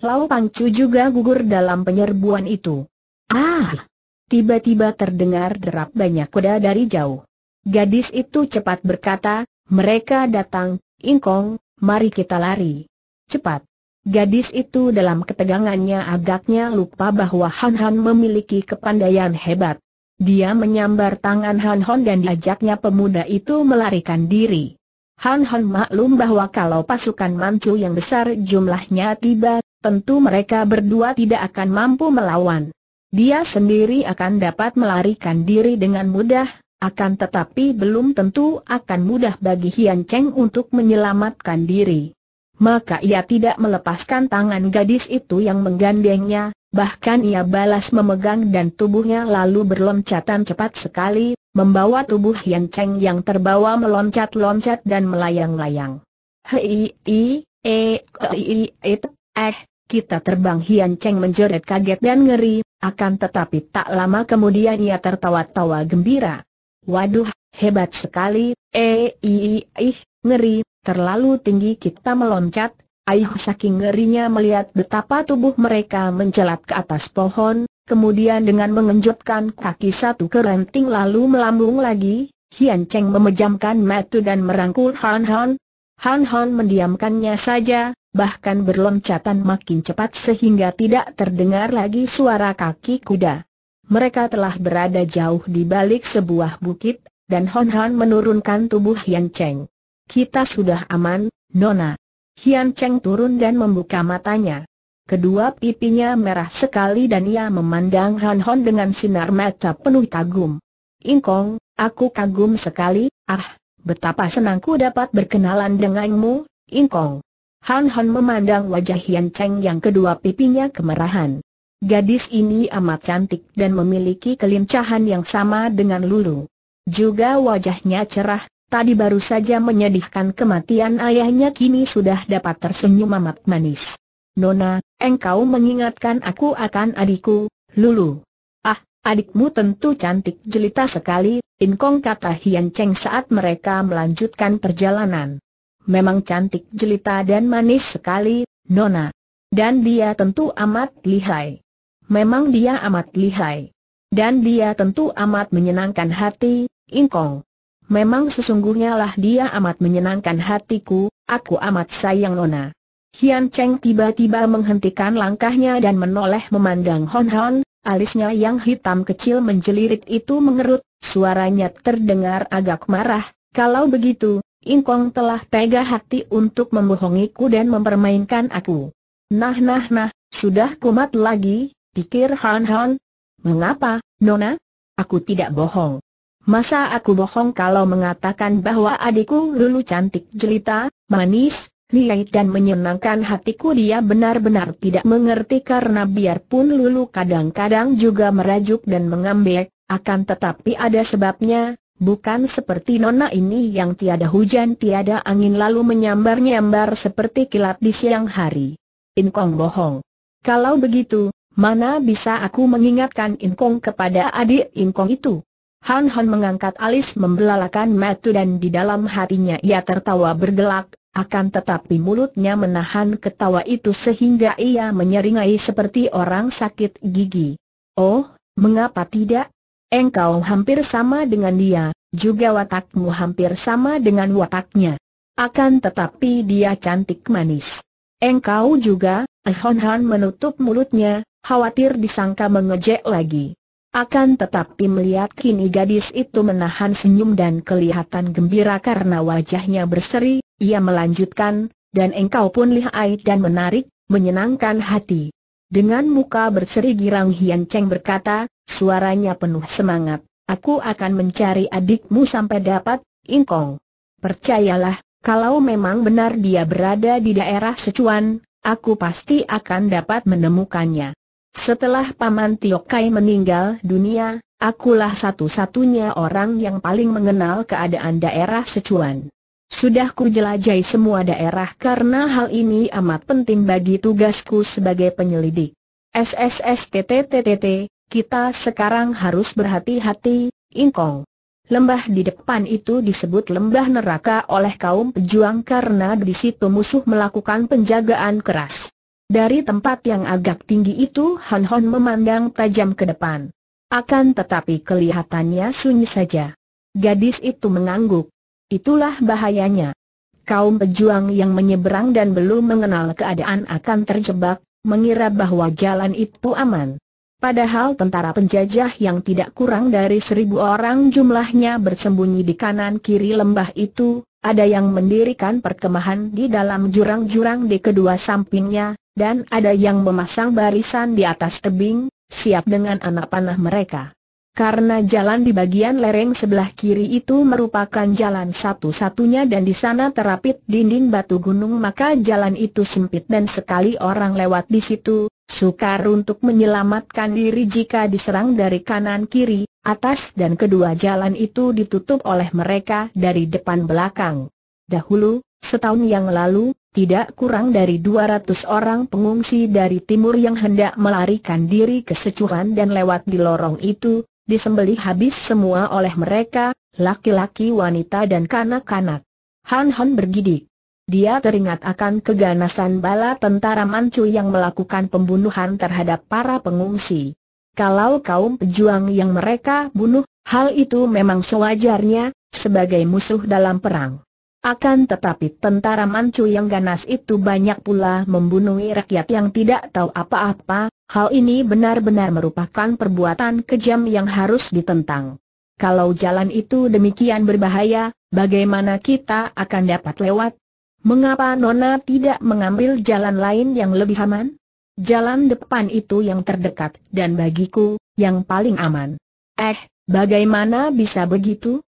Lau Pangcu juga gugur dalam penyerbuan itu. Ah! Tiba-tiba terdengar derap banyak kuda dari jauh. Gadis itu cepat berkata, mereka datang, Ingkong, mari kita lari. Cepat! Gadis itu dalam ketegangannya agaknya lupa bahwa Han Han memiliki kepandaian hebat. Dia menyambar tangan Han Hon dan diajaknya pemuda itu melarikan diri. Han Hon maklum bahwa kalau pasukan Manchu yang besar jumlahnya tiba, tentu mereka berdua tidak akan mampu melawan. Dia sendiri akan dapat melarikan diri dengan mudah, akan tetapi belum tentu akan mudah bagi Hian Cheng untuk menyelamatkan diri. Maka ia tidak melepaskan tangan gadis itu yang menggandengnya, Bahkan ia balas memegang dan tubuhnya lalu berloncatan cepat sekali, membawa tubuh Yan Cheng yang terbawa meloncat-loncat dan melayang-layang. Hei, i, e, i, it, eh, kita terbang Yan Cheng menjerit kaget dan ngeri, akan tetapi tak lama kemudian ia tertawa-tawa gembira. Waduh, hebat sekali, eh, i, ih, ngeri, terlalu tinggi kita meloncat, Aih saking ngerinya melihat betapa tubuh mereka mencelat ke atas pohon, kemudian dengan mengenjotkan kaki satu ke ranting lalu melambung lagi, Hian Cheng memejamkan mata dan merangkul Han Han. Han Han mendiamkannya saja, bahkan berloncatan makin cepat sehingga tidak terdengar lagi suara kaki kuda. Mereka telah berada jauh di balik sebuah bukit, dan Han Han menurunkan tubuh Hian Cheng. Kita sudah aman, Nona. Hian Cheng turun dan membuka matanya. Kedua pipinya merah sekali dan ia memandang Han Hon dengan sinar mata penuh kagum. Ingkong, aku kagum sekali, ah, betapa senangku dapat berkenalan denganmu, Ingkong. Han Hon memandang wajah Hian Cheng yang kedua pipinya kemerahan. Gadis ini amat cantik dan memiliki kelincahan yang sama dengan Lulu. Juga wajahnya cerah, Tadi baru saja menyedihkan kematian ayahnya kini sudah dapat tersenyum amat manis. Nona, engkau mengingatkan aku akan adikku, Lulu. Ah, adikmu tentu cantik jelita sekali, Inkong kata Hian Cheng saat mereka melanjutkan perjalanan. Memang cantik jelita dan manis sekali, Nona. Dan dia tentu amat lihai. Memang dia amat lihai. Dan dia tentu amat menyenangkan hati, Inkong. Memang sesungguhnya lah dia amat menyenangkan hatiku, aku amat sayang Nona. Hian Cheng tiba-tiba menghentikan langkahnya dan menoleh memandang Hon Hon, alisnya yang hitam kecil menjelirit itu mengerut, suaranya terdengar agak marah, kalau begitu, Ingkong telah tega hati untuk membohongiku dan mempermainkan aku. Nah nah nah, sudah kumat lagi, pikir Hon Hon. Mengapa, Nona? Aku tidak bohong. Masa aku bohong kalau mengatakan bahwa adikku lulu cantik jelita, manis, liai dan menyenangkan hatiku dia benar-benar tidak mengerti karena biarpun lulu kadang-kadang juga merajuk dan mengambil, akan tetapi ada sebabnya, bukan seperti nona ini yang tiada hujan tiada angin lalu menyambar-nyambar seperti kilat di siang hari. Inkong bohong. Kalau begitu, mana bisa aku mengingatkan Inkong kepada adik Inkong itu? Han Han mengangkat alis membelalakan matu dan di dalam hatinya ia tertawa bergelak, akan tetapi mulutnya menahan ketawa itu sehingga ia menyeringai seperti orang sakit gigi. Oh, mengapa tidak? Engkau hampir sama dengan dia, juga watakmu hampir sama dengan wataknya. Akan tetapi dia cantik manis. Engkau juga, Hon ah Han menutup mulutnya, khawatir disangka mengejek lagi. Akan tetapi melihat kini gadis itu menahan senyum dan kelihatan gembira karena wajahnya berseri, ia melanjutkan, dan engkau pun lihai dan menarik, menyenangkan hati. Dengan muka berseri girang Hian Cheng berkata, suaranya penuh semangat, aku akan mencari adikmu sampai dapat, Ingkong. Percayalah, kalau memang benar dia berada di daerah Secuan, aku pasti akan dapat menemukannya. Setelah Paman Tiokai meninggal dunia, akulah satu-satunya orang yang paling mengenal keadaan daerah Secuan. Sudah ku jelajahi semua daerah karena hal ini amat penting bagi tugasku sebagai penyelidik. SSSTTTTT, kita sekarang harus berhati-hati, Ingkong. Lembah di depan itu disebut lembah neraka oleh kaum pejuang karena di situ musuh melakukan penjagaan keras. Dari tempat yang agak tinggi itu Han Hon memandang tajam ke depan. Akan tetapi kelihatannya sunyi saja. Gadis itu mengangguk. Itulah bahayanya. Kaum pejuang yang menyeberang dan belum mengenal keadaan akan terjebak, mengira bahwa jalan itu aman. Padahal tentara penjajah yang tidak kurang dari seribu orang jumlahnya bersembunyi di kanan kiri lembah itu, ada yang mendirikan perkemahan di dalam jurang-jurang di kedua sampingnya, dan ada yang memasang barisan di atas tebing, siap dengan anak panah mereka. Karena jalan di bagian lereng sebelah kiri itu merupakan jalan satu-satunya dan di sana terapit dinding batu gunung maka jalan itu sempit dan sekali orang lewat di situ, sukar untuk menyelamatkan diri jika diserang dari kanan kiri, atas dan kedua jalan itu ditutup oleh mereka dari depan belakang. Dahulu, setahun yang lalu, tidak kurang dari 200 orang pengungsi dari timur yang hendak melarikan diri ke securan dan lewat di lorong itu, disembelih habis semua oleh mereka, laki-laki wanita dan kanak-kanak. Han Han bergidik. Dia teringat akan keganasan bala tentara Manchu yang melakukan pembunuhan terhadap para pengungsi. Kalau kaum pejuang yang mereka bunuh, hal itu memang sewajarnya, sebagai musuh dalam perang. Akan tetapi tentara Manchu yang ganas itu banyak pula membunuh rakyat yang tidak tahu apa-apa, hal ini benar-benar merupakan perbuatan kejam yang harus ditentang. Kalau jalan itu demikian berbahaya, bagaimana kita akan dapat lewat? Mengapa Nona tidak mengambil jalan lain yang lebih aman? Jalan depan itu yang terdekat dan bagiku, yang paling aman. Eh, bagaimana bisa begitu?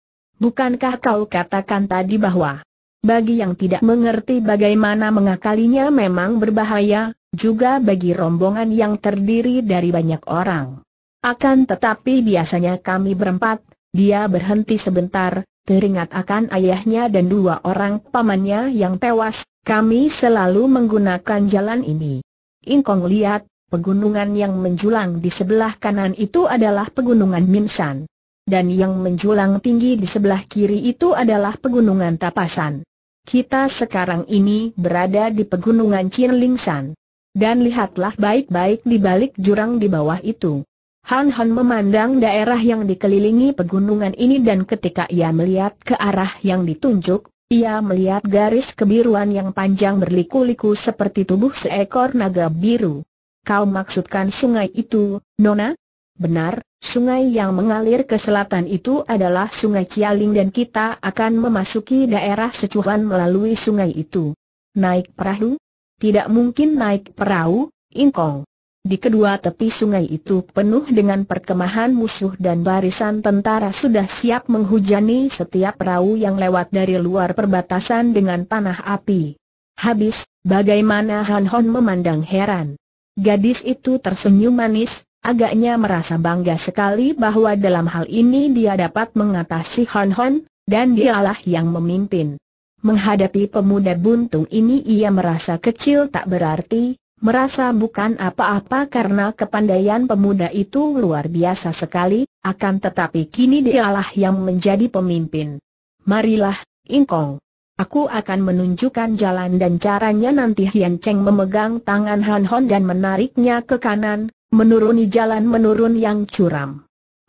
Bukankah kau katakan tadi bahwa bagi yang tidak mengerti bagaimana mengakalinya memang berbahaya, juga bagi rombongan yang terdiri dari banyak orang. Akan tetapi biasanya kami berempat, dia berhenti sebentar, teringat akan ayahnya dan dua orang pamannya yang tewas, kami selalu menggunakan jalan ini. Inkong lihat, pegunungan yang menjulang di sebelah kanan itu adalah pegunungan Minsan dan yang menjulang tinggi di sebelah kiri itu adalah pegunungan Tapasan. Kita sekarang ini berada di pegunungan Chinlingsan. Dan lihatlah baik-baik di balik jurang di bawah itu. Han Han memandang daerah yang dikelilingi pegunungan ini dan ketika ia melihat ke arah yang ditunjuk, ia melihat garis kebiruan yang panjang berliku-liku seperti tubuh seekor naga biru. Kau maksudkan sungai itu, Nona? Benar, sungai yang mengalir ke selatan itu adalah sungai Cialing dan kita akan memasuki daerah Secuhan melalui sungai itu. Naik perahu? Tidak mungkin naik perahu, Ingkong. Di kedua tepi sungai itu penuh dengan perkemahan musuh dan barisan tentara sudah siap menghujani setiap perahu yang lewat dari luar perbatasan dengan tanah api. Habis, bagaimana Han Hon memandang heran. Gadis itu tersenyum manis, Agaknya merasa bangga sekali bahwa dalam hal ini dia dapat mengatasi Hon Hon, dan dialah yang memimpin. Menghadapi pemuda buntung ini ia merasa kecil tak berarti, merasa bukan apa-apa karena kepandaian pemuda itu luar biasa sekali, akan tetapi kini dialah yang menjadi pemimpin. Marilah, Ingkong. Aku akan menunjukkan jalan dan caranya nanti Hian Cheng memegang tangan Han Hon dan menariknya ke kanan, menuruni jalan menurun yang curam.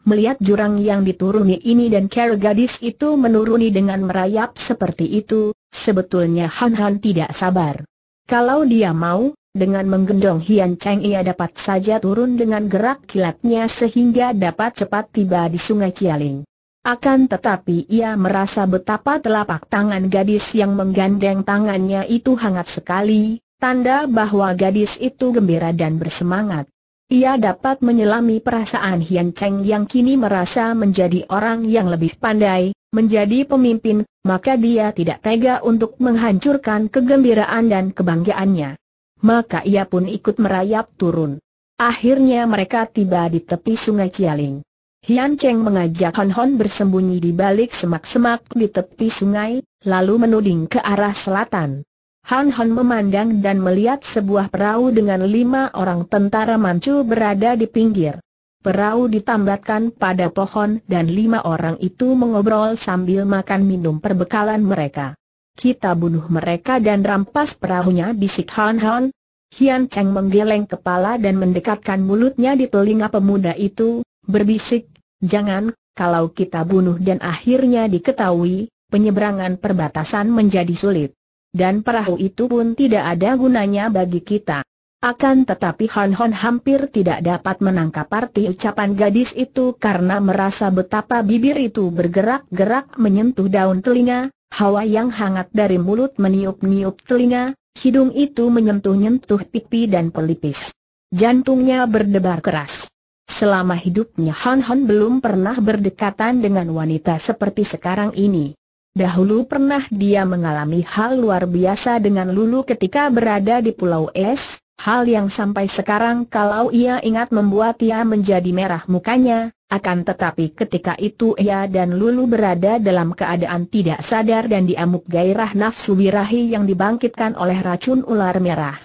Melihat jurang yang dituruni ini dan cara gadis itu menuruni dengan merayap seperti itu, sebetulnya Han Han tidak sabar. Kalau dia mau, dengan menggendong Hian Cheng ia dapat saja turun dengan gerak kilatnya sehingga dapat cepat tiba di sungai Cialing. Akan tetapi ia merasa betapa telapak tangan gadis yang menggandeng tangannya itu hangat sekali, tanda bahwa gadis itu gembira dan bersemangat. Ia dapat menyelami perasaan Hian Cheng yang kini merasa menjadi orang yang lebih pandai, menjadi pemimpin, maka dia tidak tega untuk menghancurkan kegembiraan dan kebanggaannya. Maka ia pun ikut merayap turun. Akhirnya mereka tiba di tepi sungai Cialing. Hian Cheng mengajak Hon Hon bersembunyi di balik semak-semak di tepi sungai, lalu menuding ke arah selatan. Han Han memandang dan melihat sebuah perahu dengan lima orang tentara Manchu berada di pinggir. Perahu ditambatkan pada pohon dan lima orang itu mengobrol sambil makan minum perbekalan mereka. Kita bunuh mereka dan rampas perahunya bisik Han Han. Hian Cheng menggeleng kepala dan mendekatkan mulutnya di telinga pemuda itu, berbisik, jangan, kalau kita bunuh dan akhirnya diketahui, penyeberangan perbatasan menjadi sulit dan perahu itu pun tidak ada gunanya bagi kita. Akan tetapi Hon Hon hampir tidak dapat menangkap arti ucapan gadis itu karena merasa betapa bibir itu bergerak-gerak menyentuh daun telinga, hawa yang hangat dari mulut meniup-niup telinga, hidung itu menyentuh-nyentuh pipi dan pelipis. Jantungnya berdebar keras. Selama hidupnya Hon Hon belum pernah berdekatan dengan wanita seperti sekarang ini. Dahulu pernah dia mengalami hal luar biasa dengan Lulu ketika berada di Pulau Es, hal yang sampai sekarang kalau ia ingat membuat ia menjadi merah mukanya, akan tetapi ketika itu ia dan Lulu berada dalam keadaan tidak sadar dan diamuk gairah nafsu birahi yang dibangkitkan oleh racun ular merah.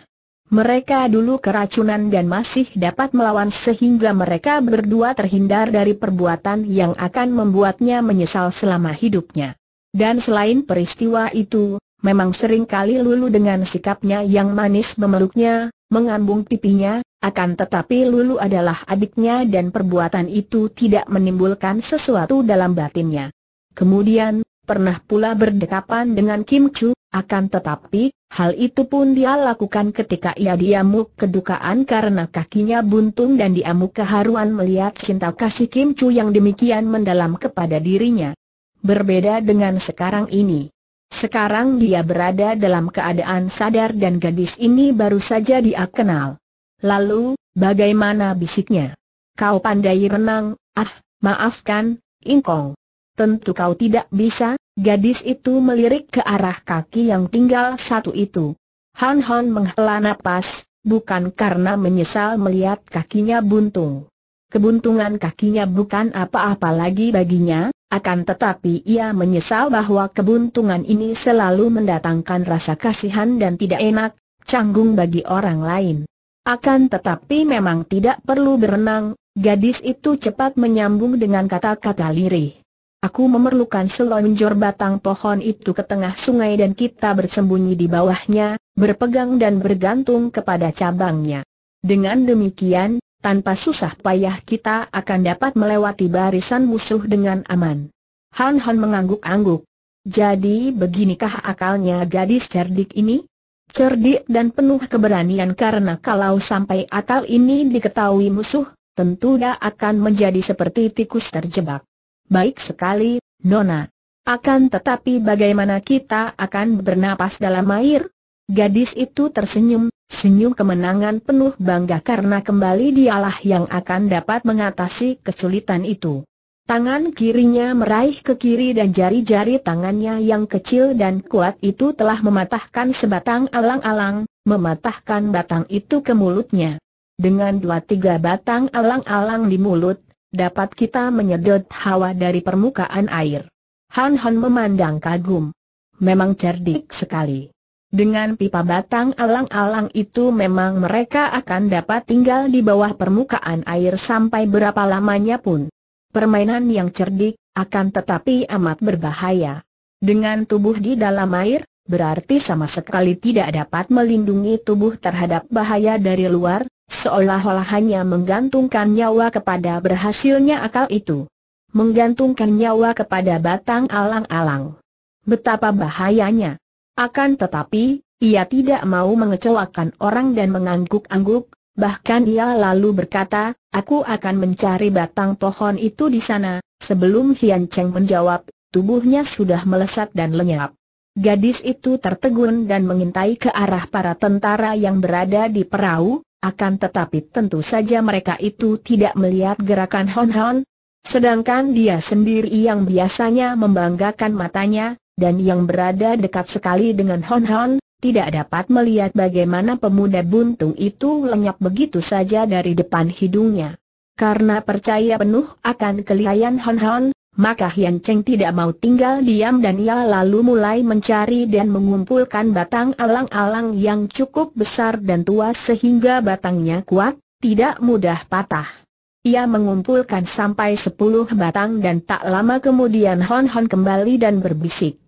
Mereka dulu keracunan dan masih dapat melawan sehingga mereka berdua terhindar dari perbuatan yang akan membuatnya menyesal selama hidupnya. Dan selain peristiwa itu, memang sering kali Lulu dengan sikapnya yang manis memeluknya, mengambung pipinya, akan tetapi Lulu adalah adiknya dan perbuatan itu tidak menimbulkan sesuatu dalam batinnya. Kemudian, pernah pula berdekapan dengan Kim Chu, akan tetapi, hal itu pun dia lakukan ketika ia diamuk kedukaan karena kakinya buntung dan diamuk keharuan melihat cinta kasih Kim Chu yang demikian mendalam kepada dirinya berbeda dengan sekarang ini. Sekarang dia berada dalam keadaan sadar dan gadis ini baru saja dia kenal. Lalu, bagaimana bisiknya? Kau pandai renang, ah, maafkan, ingkong. Tentu kau tidak bisa, gadis itu melirik ke arah kaki yang tinggal satu itu. Han Han menghela napas, bukan karena menyesal melihat kakinya buntung. Kebuntungan kakinya bukan apa-apa lagi baginya, akan tetapi ia menyesal bahwa kebuntungan ini selalu mendatangkan rasa kasihan dan tidak enak, canggung bagi orang lain. Akan tetapi memang tidak perlu berenang, gadis itu cepat menyambung dengan kata-kata lirih. Aku memerlukan selonjor batang pohon itu ke tengah sungai dan kita bersembunyi di bawahnya, berpegang dan bergantung kepada cabangnya. Dengan demikian, tanpa susah payah kita akan dapat melewati barisan musuh dengan aman. Han Han mengangguk-angguk. Jadi beginikah akalnya gadis cerdik ini? Cerdik dan penuh keberanian karena kalau sampai akal ini diketahui musuh, tentu dia akan menjadi seperti tikus terjebak. Baik sekali, Nona. Akan tetapi bagaimana kita akan bernapas dalam air? Gadis itu tersenyum, Senyum kemenangan penuh bangga karena kembali dialah yang akan dapat mengatasi kesulitan itu. Tangan kirinya meraih ke kiri dan jari-jari tangannya yang kecil dan kuat itu telah mematahkan sebatang alang-alang, mematahkan batang itu ke mulutnya. Dengan dua tiga batang alang-alang di mulut, dapat kita menyedot hawa dari permukaan air. Han Han memandang kagum. Memang cerdik sekali. Dengan pipa batang alang-alang itu memang mereka akan dapat tinggal di bawah permukaan air sampai berapa lamanya pun. Permainan yang cerdik, akan tetapi amat berbahaya. Dengan tubuh di dalam air, berarti sama sekali tidak dapat melindungi tubuh terhadap bahaya dari luar, seolah-olah hanya menggantungkan nyawa kepada berhasilnya akal itu. Menggantungkan nyawa kepada batang alang-alang. Betapa bahayanya. Akan tetapi, ia tidak mau mengecewakan orang dan mengangguk-angguk, bahkan ia lalu berkata, aku akan mencari batang pohon itu di sana, sebelum Hian Cheng menjawab, tubuhnya sudah melesat dan lenyap. Gadis itu tertegun dan mengintai ke arah para tentara yang berada di perahu, akan tetapi tentu saja mereka itu tidak melihat gerakan Hon Hon, sedangkan dia sendiri yang biasanya membanggakan matanya, dan yang berada dekat sekali dengan Hon Hon, tidak dapat melihat bagaimana pemuda buntung itu lenyap begitu saja dari depan hidungnya. Karena percaya penuh akan kelihayan Hon Hon, maka Hian Cheng tidak mau tinggal diam dan ia lalu mulai mencari dan mengumpulkan batang alang-alang yang cukup besar dan tua sehingga batangnya kuat, tidak mudah patah. Ia mengumpulkan sampai sepuluh batang dan tak lama kemudian Hon Hon kembali dan berbisik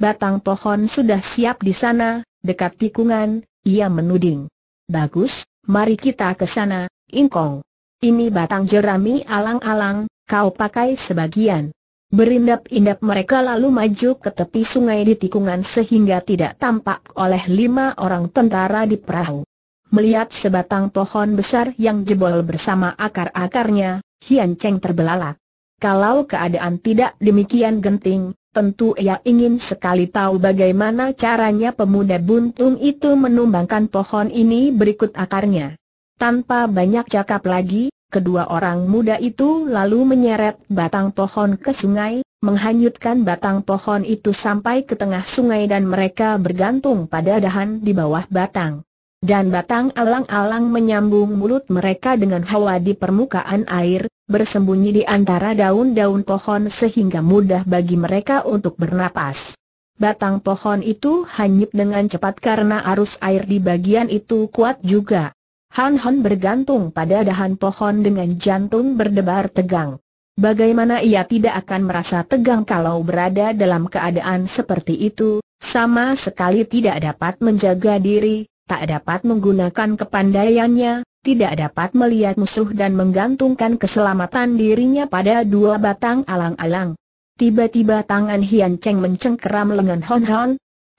batang pohon sudah siap di sana, dekat tikungan, ia menuding. Bagus, mari kita ke sana, Ingkong. Ini batang jerami alang-alang, kau pakai sebagian. Berindap-indap mereka lalu maju ke tepi sungai di tikungan sehingga tidak tampak oleh lima orang tentara di perahu. Melihat sebatang pohon besar yang jebol bersama akar-akarnya, Hian Cheng terbelalak. Kalau keadaan tidak demikian genting, Tentu ia ingin sekali tahu bagaimana caranya pemuda buntung itu menumbangkan pohon ini berikut akarnya. Tanpa banyak cakap lagi, kedua orang muda itu lalu menyeret batang pohon ke sungai, menghanyutkan batang pohon itu sampai ke tengah sungai dan mereka bergantung pada dahan di bawah batang dan batang alang-alang menyambung mulut mereka dengan hawa di permukaan air, bersembunyi di antara daun-daun pohon sehingga mudah bagi mereka untuk bernapas. Batang pohon itu hanyut dengan cepat karena arus air di bagian itu kuat juga. Han Han bergantung pada dahan pohon dengan jantung berdebar tegang. Bagaimana ia tidak akan merasa tegang kalau berada dalam keadaan seperti itu, sama sekali tidak dapat menjaga diri, tak dapat menggunakan kepandaiannya, tidak dapat melihat musuh dan menggantungkan keselamatan dirinya pada dua batang alang-alang. Tiba-tiba tangan Hian Cheng mencengkeram lengan Hon Hon.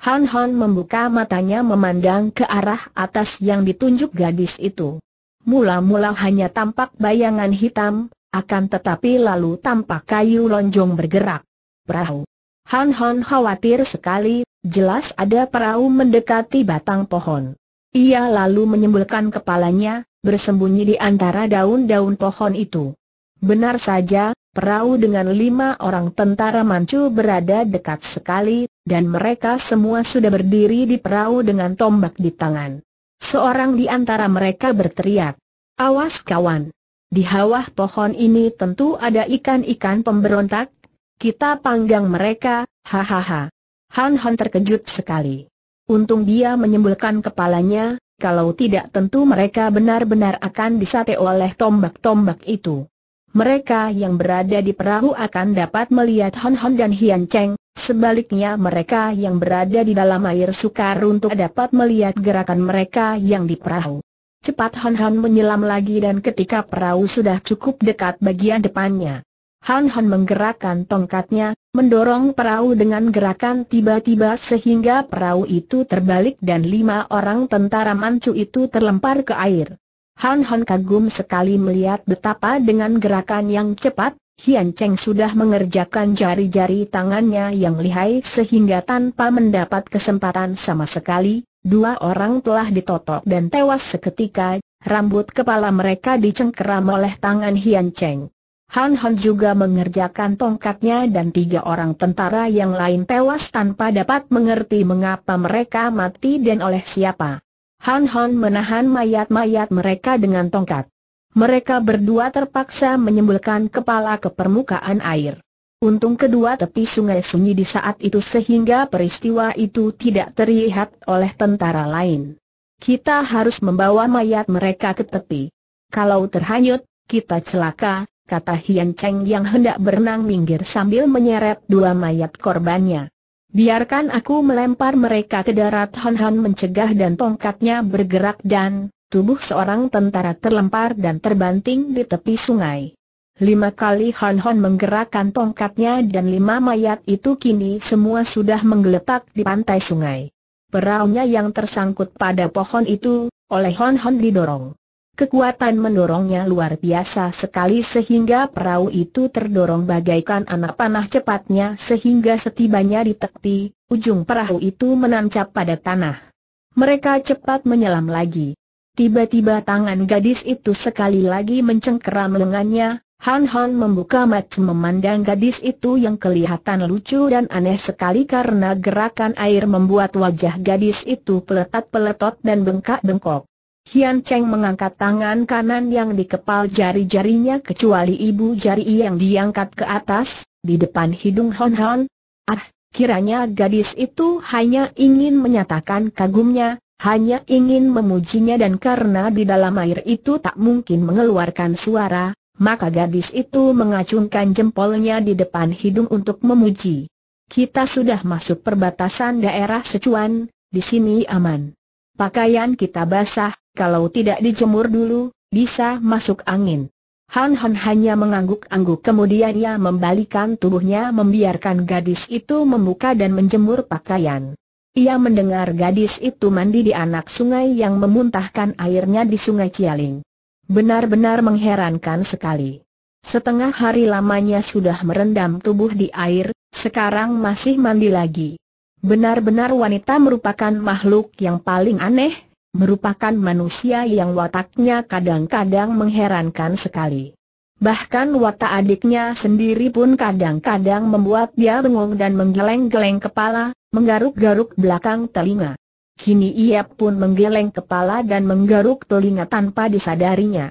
Han Hon membuka matanya memandang ke arah atas yang ditunjuk gadis itu. Mula-mula hanya tampak bayangan hitam, akan tetapi lalu tampak kayu lonjong bergerak. Perahu. Han Hon khawatir sekali, jelas ada perahu mendekati batang pohon. Ia lalu menyembulkan kepalanya, bersembunyi di antara daun-daun pohon itu. Benar saja, perahu dengan lima orang tentara Manchu berada dekat sekali, dan mereka semua sudah berdiri di perahu dengan tombak di tangan. Seorang di antara mereka berteriak, Awas kawan! Di bawah pohon ini tentu ada ikan-ikan pemberontak, kita panggang mereka, hahaha. Han Han terkejut sekali. Untung dia menyembulkan kepalanya, kalau tidak tentu mereka benar-benar akan disate oleh tombak-tombak itu. Mereka yang berada di perahu akan dapat melihat Hon Hon dan Hian Cheng, sebaliknya mereka yang berada di dalam air sukar untuk dapat melihat gerakan mereka yang di perahu. Cepat Han Han menyelam lagi dan ketika perahu sudah cukup dekat bagian depannya. Han Han menggerakkan tongkatnya, mendorong perahu dengan gerakan tiba-tiba sehingga perahu itu terbalik dan lima orang tentara mancu itu terlempar ke air. Han Han kagum sekali melihat betapa dengan gerakan yang cepat, Hian Cheng sudah mengerjakan jari-jari tangannya yang lihai sehingga tanpa mendapat kesempatan sama sekali, dua orang telah ditotok dan tewas seketika, rambut kepala mereka dicengkeram oleh tangan Hian Cheng. Han Han juga mengerjakan tongkatnya dan tiga orang tentara yang lain tewas tanpa dapat mengerti mengapa mereka mati dan oleh siapa. Han Han menahan mayat-mayat mereka dengan tongkat. Mereka berdua terpaksa menyembulkan kepala ke permukaan air. Untung kedua tepi sungai sunyi di saat itu sehingga peristiwa itu tidak terlihat oleh tentara lain. Kita harus membawa mayat mereka ke tepi. Kalau terhanyut, kita celaka, kata Hian Cheng yang hendak berenang minggir sambil menyeret dua mayat korbannya. Biarkan aku melempar mereka ke darat Han Han mencegah dan tongkatnya bergerak dan, tubuh seorang tentara terlempar dan terbanting di tepi sungai. Lima kali Han Han menggerakkan tongkatnya dan lima mayat itu kini semua sudah menggeletak di pantai sungai. Perahunya yang tersangkut pada pohon itu, oleh Han Han didorong. Kekuatan mendorongnya luar biasa sekali sehingga perahu itu terdorong bagaikan anak panah cepatnya sehingga setibanya di tepi, ujung perahu itu menancap pada tanah. Mereka cepat menyelam lagi. Tiba-tiba tangan gadis itu sekali lagi mencengkeram lengannya, Han Han membuka mata memandang gadis itu yang kelihatan lucu dan aneh sekali karena gerakan air membuat wajah gadis itu peletat-peletot dan bengkak-bengkok. Hian Cheng mengangkat tangan kanan yang dikepal jari-jarinya kecuali ibu jari yang diangkat ke atas, di depan hidung Hon Hon. Ah, kiranya gadis itu hanya ingin menyatakan kagumnya, hanya ingin memujinya dan karena di dalam air itu tak mungkin mengeluarkan suara, maka gadis itu mengacungkan jempolnya di depan hidung untuk memuji. Kita sudah masuk perbatasan daerah Secuan, di sini aman. Pakaian kita basah, kalau tidak dijemur dulu, bisa masuk angin. Han Han hanya mengangguk-angguk kemudian ia membalikan tubuhnya membiarkan gadis itu membuka dan menjemur pakaian. Ia mendengar gadis itu mandi di anak sungai yang memuntahkan airnya di sungai Cialing. Benar-benar mengherankan sekali. Setengah hari lamanya sudah merendam tubuh di air, sekarang masih mandi lagi. Benar-benar wanita merupakan makhluk yang paling aneh, merupakan manusia yang wataknya kadang-kadang mengherankan sekali. Bahkan watak adiknya sendiri pun kadang-kadang membuat dia bengong dan menggeleng-geleng kepala, menggaruk-garuk belakang telinga. Kini ia pun menggeleng kepala dan menggaruk telinga tanpa disadarinya.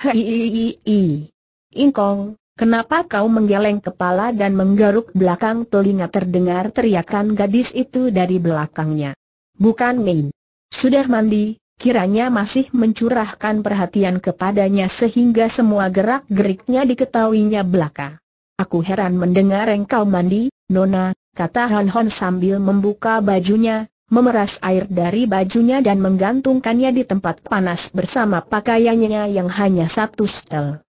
Hei, Ingkong, kenapa kau menggeleng kepala dan menggaruk belakang telinga terdengar teriakan gadis itu dari belakangnya. Bukan main. Sudah mandi, kiranya masih mencurahkan perhatian kepadanya sehingga semua gerak-geriknya diketahuinya belaka. Aku heran mendengar engkau mandi, Nona, kata Han Hon sambil membuka bajunya, memeras air dari bajunya dan menggantungkannya di tempat panas bersama pakaiannya yang hanya satu setel.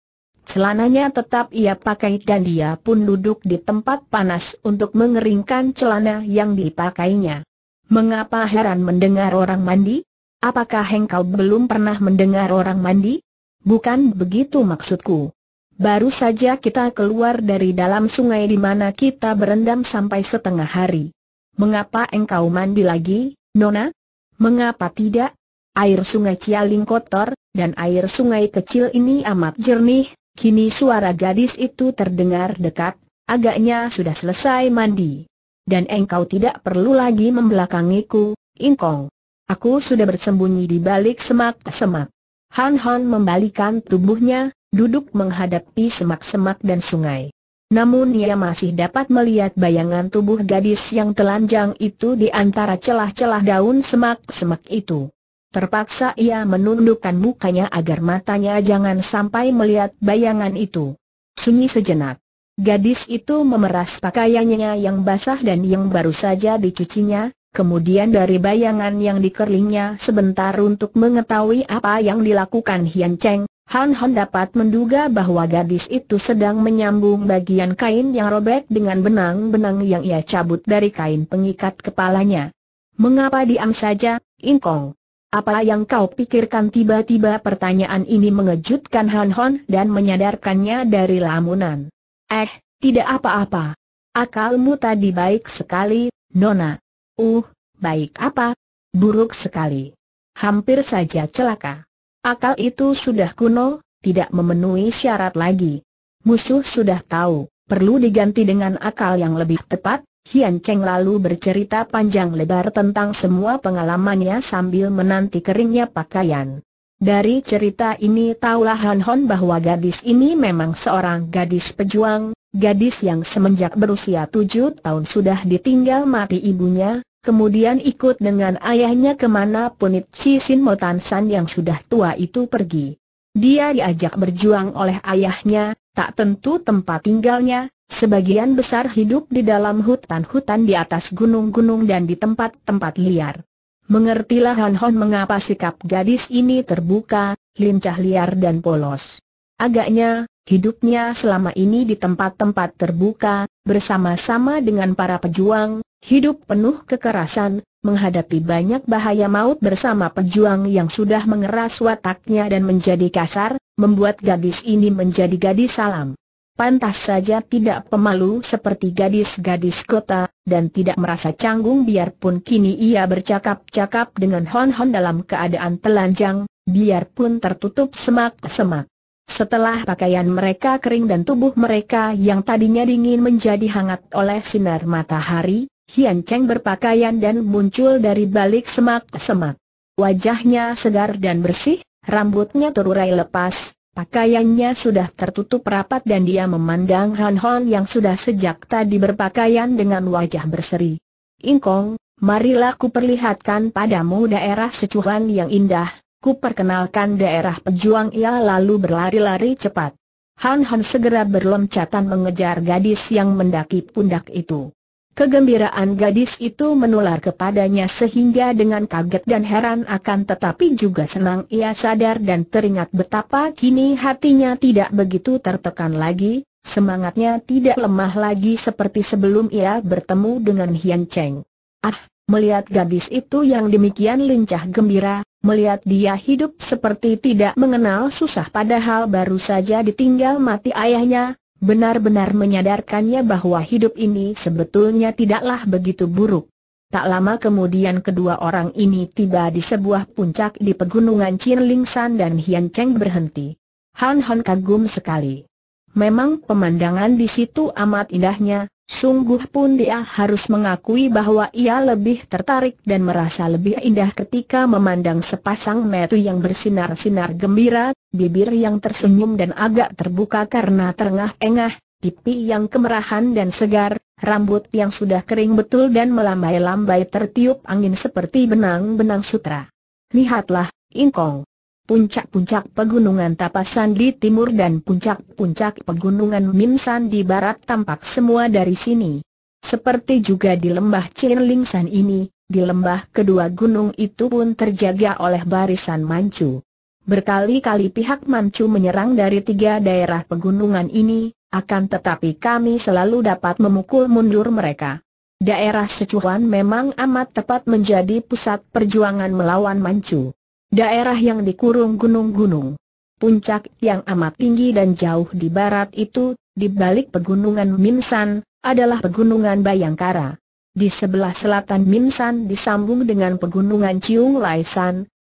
Celananya tetap ia pakai dan dia pun duduk di tempat panas untuk mengeringkan celana yang dipakainya. Mengapa heran mendengar orang mandi? Apakah engkau belum pernah mendengar orang mandi? Bukan begitu maksudku. Baru saja kita keluar dari dalam sungai di mana kita berendam sampai setengah hari. Mengapa engkau mandi lagi, Nona? Mengapa tidak? Air sungai Cialing kotor, dan air sungai kecil ini amat jernih, kini suara gadis itu terdengar dekat, agaknya sudah selesai mandi dan engkau tidak perlu lagi membelakangiku, Ingkong. Aku sudah bersembunyi di balik semak-semak. Han Han membalikan tubuhnya, duduk menghadapi semak-semak dan sungai. Namun ia masih dapat melihat bayangan tubuh gadis yang telanjang itu di antara celah-celah daun semak-semak itu. Terpaksa ia menundukkan mukanya agar matanya jangan sampai melihat bayangan itu. Sunyi sejenak. Gadis itu memeras pakaiannya yang basah dan yang baru saja dicucinya, kemudian dari bayangan yang dikerlingnya sebentar untuk mengetahui apa yang dilakukan Hian Cheng, Han Han dapat menduga bahwa gadis itu sedang menyambung bagian kain yang robek dengan benang-benang yang ia cabut dari kain pengikat kepalanya. Mengapa diam saja, Kong? Apa yang kau pikirkan tiba-tiba pertanyaan ini mengejutkan Han Han dan menyadarkannya dari lamunan. Eh, tidak apa-apa. Akalmu tadi baik sekali, Nona. Uh, baik apa? Buruk sekali. Hampir saja celaka. Akal itu sudah kuno, tidak memenuhi syarat lagi. Musuh sudah tahu, perlu diganti dengan akal yang lebih tepat, Hian Cheng lalu bercerita panjang lebar tentang semua pengalamannya sambil menanti keringnya pakaian. Dari cerita ini taulah Han Hon bahwa gadis ini memang seorang gadis pejuang, gadis yang semenjak berusia tujuh tahun sudah ditinggal mati ibunya, kemudian ikut dengan ayahnya kemana pun Si Sin Motan San yang sudah tua itu pergi. Dia diajak berjuang oleh ayahnya, tak tentu tempat tinggalnya, sebagian besar hidup di dalam hutan-hutan di atas gunung-gunung dan di tempat-tempat liar. Mengertilah Han Hon mengapa sikap gadis ini terbuka, lincah liar dan polos. Agaknya, hidupnya selama ini di tempat-tempat terbuka, bersama-sama dengan para pejuang, hidup penuh kekerasan, menghadapi banyak bahaya maut bersama pejuang yang sudah mengeras wataknya dan menjadi kasar, membuat gadis ini menjadi gadis salam. Pantas saja tidak pemalu seperti gadis-gadis kota, dan tidak merasa canggung biarpun kini ia bercakap-cakap dengan Hon-Hon dalam keadaan telanjang, biarpun tertutup semak-semak. Setelah pakaian mereka kering dan tubuh mereka yang tadinya dingin menjadi hangat oleh sinar matahari, Hian Cheng berpakaian dan muncul dari balik semak-semak. Wajahnya segar dan bersih, rambutnya terurai lepas, Pakaiannya sudah tertutup rapat dan dia memandang Han Hon yang sudah sejak tadi berpakaian dengan wajah berseri. Ingkong, marilah ku perlihatkan padamu daerah secuhan yang indah, ku perkenalkan daerah pejuang ia lalu berlari-lari cepat. Han Han segera berloncatan mengejar gadis yang mendaki pundak itu. Kegembiraan gadis itu menular kepadanya sehingga dengan kaget dan heran akan tetapi juga senang ia sadar dan teringat betapa kini hatinya tidak begitu tertekan lagi, semangatnya tidak lemah lagi seperti sebelum ia bertemu dengan Hian Cheng. Ah, melihat gadis itu yang demikian lincah gembira, melihat dia hidup seperti tidak mengenal susah padahal baru saja ditinggal mati ayahnya, benar-benar menyadarkannya bahwa hidup ini sebetulnya tidaklah begitu buruk. Tak lama kemudian kedua orang ini tiba di sebuah puncak di pegunungan San dan Hian Cheng berhenti. Han Han kagum sekali. Memang pemandangan di situ amat indahnya, sungguh pun dia harus mengakui bahwa ia lebih tertarik dan merasa lebih indah ketika memandang sepasang metu yang bersinar-sinar gembira bibir yang tersenyum dan agak terbuka karena terengah-engah, pipi yang kemerahan dan segar, rambut yang sudah kering betul dan melambai-lambai tertiup angin seperti benang-benang sutra. Lihatlah, Ingkong. Puncak-puncak pegunungan Tapasan di timur dan puncak-puncak pegunungan Minsan di barat tampak semua dari sini. Seperti juga di lembah Cilingsan ini, di lembah kedua gunung itu pun terjaga oleh barisan mancu. Berkali-kali pihak Manchu menyerang dari tiga daerah pegunungan ini, akan tetapi kami selalu dapat memukul mundur mereka. Daerah Sichuan memang amat tepat menjadi pusat perjuangan melawan Manchu. Daerah yang dikurung gunung-gunung. Puncak yang amat tinggi dan jauh di barat itu, di balik pegunungan Minsan, adalah pegunungan Bayangkara. Di sebelah selatan Minsan disambung dengan pegunungan Chiung Lai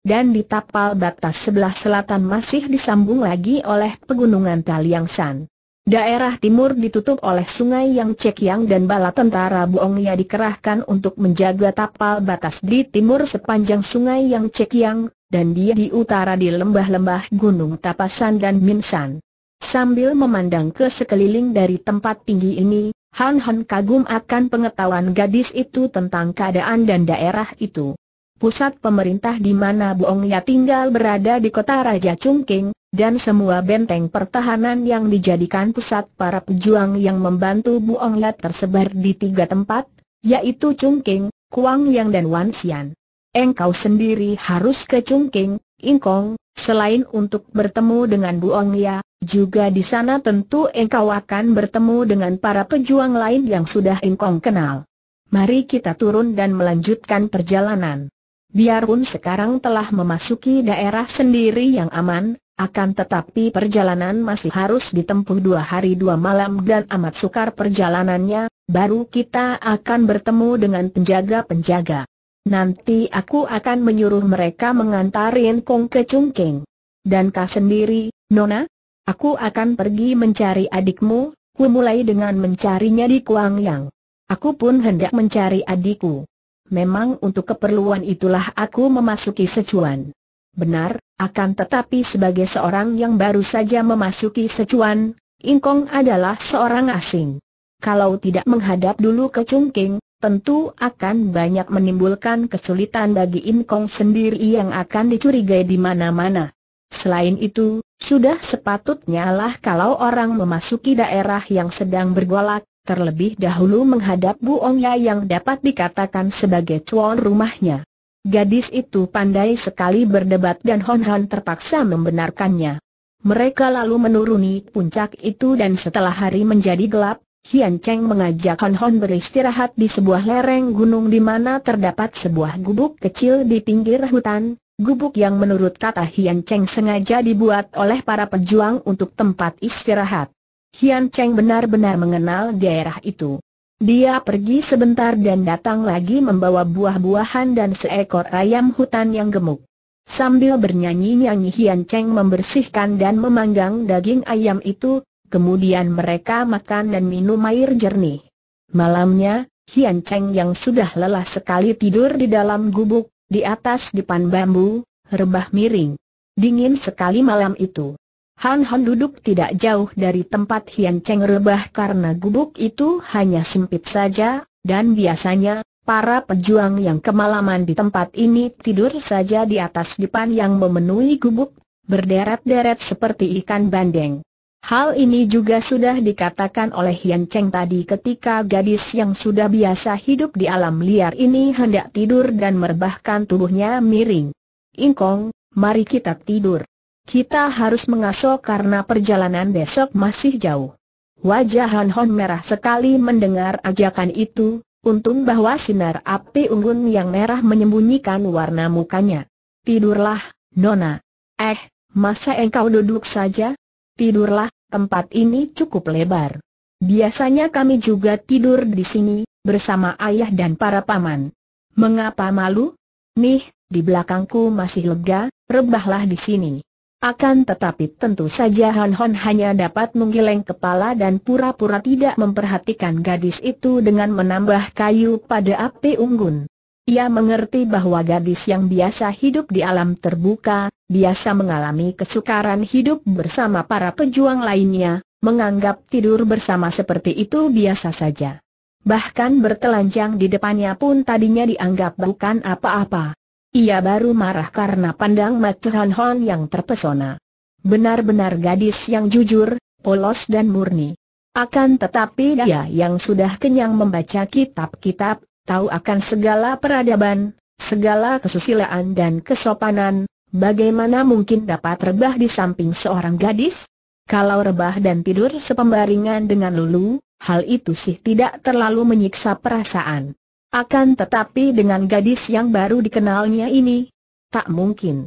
dan di tapal batas sebelah selatan masih disambung lagi oleh pegunungan Taliangsan. Daerah timur ditutup oleh sungai yang yang dan bala tentara Buongnya dikerahkan untuk menjaga tapal batas di timur sepanjang sungai yang yang, dan dia di utara di lembah-lembah gunung Tapasan dan Minsan. Sambil memandang ke sekeliling dari tempat tinggi ini, Han Han kagum akan pengetahuan gadis itu tentang keadaan dan daerah itu pusat pemerintah di mana Buongya tinggal berada di kota Raja Chungking, dan semua benteng pertahanan yang dijadikan pusat para pejuang yang membantu Buongya tersebar di tiga tempat, yaitu Chungking, Kuangyang dan Wanxian. Engkau sendiri harus ke Chungking, Ingkong, selain untuk bertemu dengan Buongya, juga di sana tentu engkau akan bertemu dengan para pejuang lain yang sudah Ingkong kenal. Mari kita turun dan melanjutkan perjalanan. Biarpun sekarang telah memasuki daerah sendiri yang aman, akan tetapi perjalanan masih harus ditempuh dua hari dua malam dan amat sukar perjalanannya, baru kita akan bertemu dengan penjaga-penjaga. Nanti aku akan menyuruh mereka mengantarin Kong ke Chungking. Dan kau sendiri, Nona? Aku akan pergi mencari adikmu, ku mulai dengan mencarinya di Kuangyang. Aku pun hendak mencari adikku. Memang untuk keperluan itulah aku memasuki secuan. Benar, akan tetapi sebagai seorang yang baru saja memasuki secuan, Ingkong adalah seorang asing. Kalau tidak menghadap dulu ke Chungking, tentu akan banyak menimbulkan kesulitan bagi Ingkong sendiri yang akan dicurigai di mana-mana. Selain itu, sudah sepatutnya lah kalau orang memasuki daerah yang sedang bergolak, terlebih dahulu menghadap Bu Ongya yang dapat dikatakan sebagai tuan rumahnya. Gadis itu pandai sekali berdebat dan Hon Han terpaksa membenarkannya. Mereka lalu menuruni puncak itu dan setelah hari menjadi gelap, Hian Cheng mengajak Hon Hon beristirahat di sebuah lereng gunung di mana terdapat sebuah gubuk kecil di pinggir hutan, gubuk yang menurut kata Hian Cheng sengaja dibuat oleh para pejuang untuk tempat istirahat. Hian Cheng benar-benar mengenal daerah itu. Dia pergi sebentar dan datang lagi membawa buah-buahan dan seekor ayam hutan yang gemuk. Sambil bernyanyi-nyanyi Hian Cheng membersihkan dan memanggang daging ayam itu, kemudian mereka makan dan minum air jernih. Malamnya, Hian Cheng yang sudah lelah sekali tidur di dalam gubuk, di atas dipan bambu, rebah miring. Dingin sekali malam itu. Han Han duduk tidak jauh dari tempat Hian Cheng rebah karena gubuk itu hanya sempit saja, dan biasanya, para pejuang yang kemalaman di tempat ini tidur saja di atas dipan yang memenuhi gubuk, berderet-deret seperti ikan bandeng. Hal ini juga sudah dikatakan oleh Hian Cheng tadi ketika gadis yang sudah biasa hidup di alam liar ini hendak tidur dan merebahkan tubuhnya miring. Ingkong, mari kita tidur. Kita harus mengasuh karena perjalanan besok masih jauh. Wajah Han Hon merah sekali mendengar ajakan itu, untung bahwa sinar api unggun yang merah menyembunyikan warna mukanya. Tidurlah, Nona. Eh, masa engkau duduk saja? Tidurlah, tempat ini cukup lebar. Biasanya kami juga tidur di sini, bersama ayah dan para paman. Mengapa malu? Nih, di belakangku masih lega, rebahlah di sini. Akan tetapi tentu saja Han Hon hanya dapat menggeleng kepala dan pura-pura tidak memperhatikan gadis itu dengan menambah kayu pada api unggun. Ia mengerti bahwa gadis yang biasa hidup di alam terbuka, biasa mengalami kesukaran hidup bersama para pejuang lainnya, menganggap tidur bersama seperti itu biasa saja. Bahkan bertelanjang di depannya pun tadinya dianggap bukan apa-apa. Ia baru marah karena pandang mata Han Hon yang terpesona. Benar-benar gadis yang jujur, polos dan murni. Akan tetapi dia yang sudah kenyang membaca kitab-kitab, tahu akan segala peradaban, segala kesusilaan dan kesopanan, bagaimana mungkin dapat rebah di samping seorang gadis? Kalau rebah dan tidur sepembaringan dengan lulu, hal itu sih tidak terlalu menyiksa perasaan. Akan tetapi dengan gadis yang baru dikenalnya ini, tak mungkin.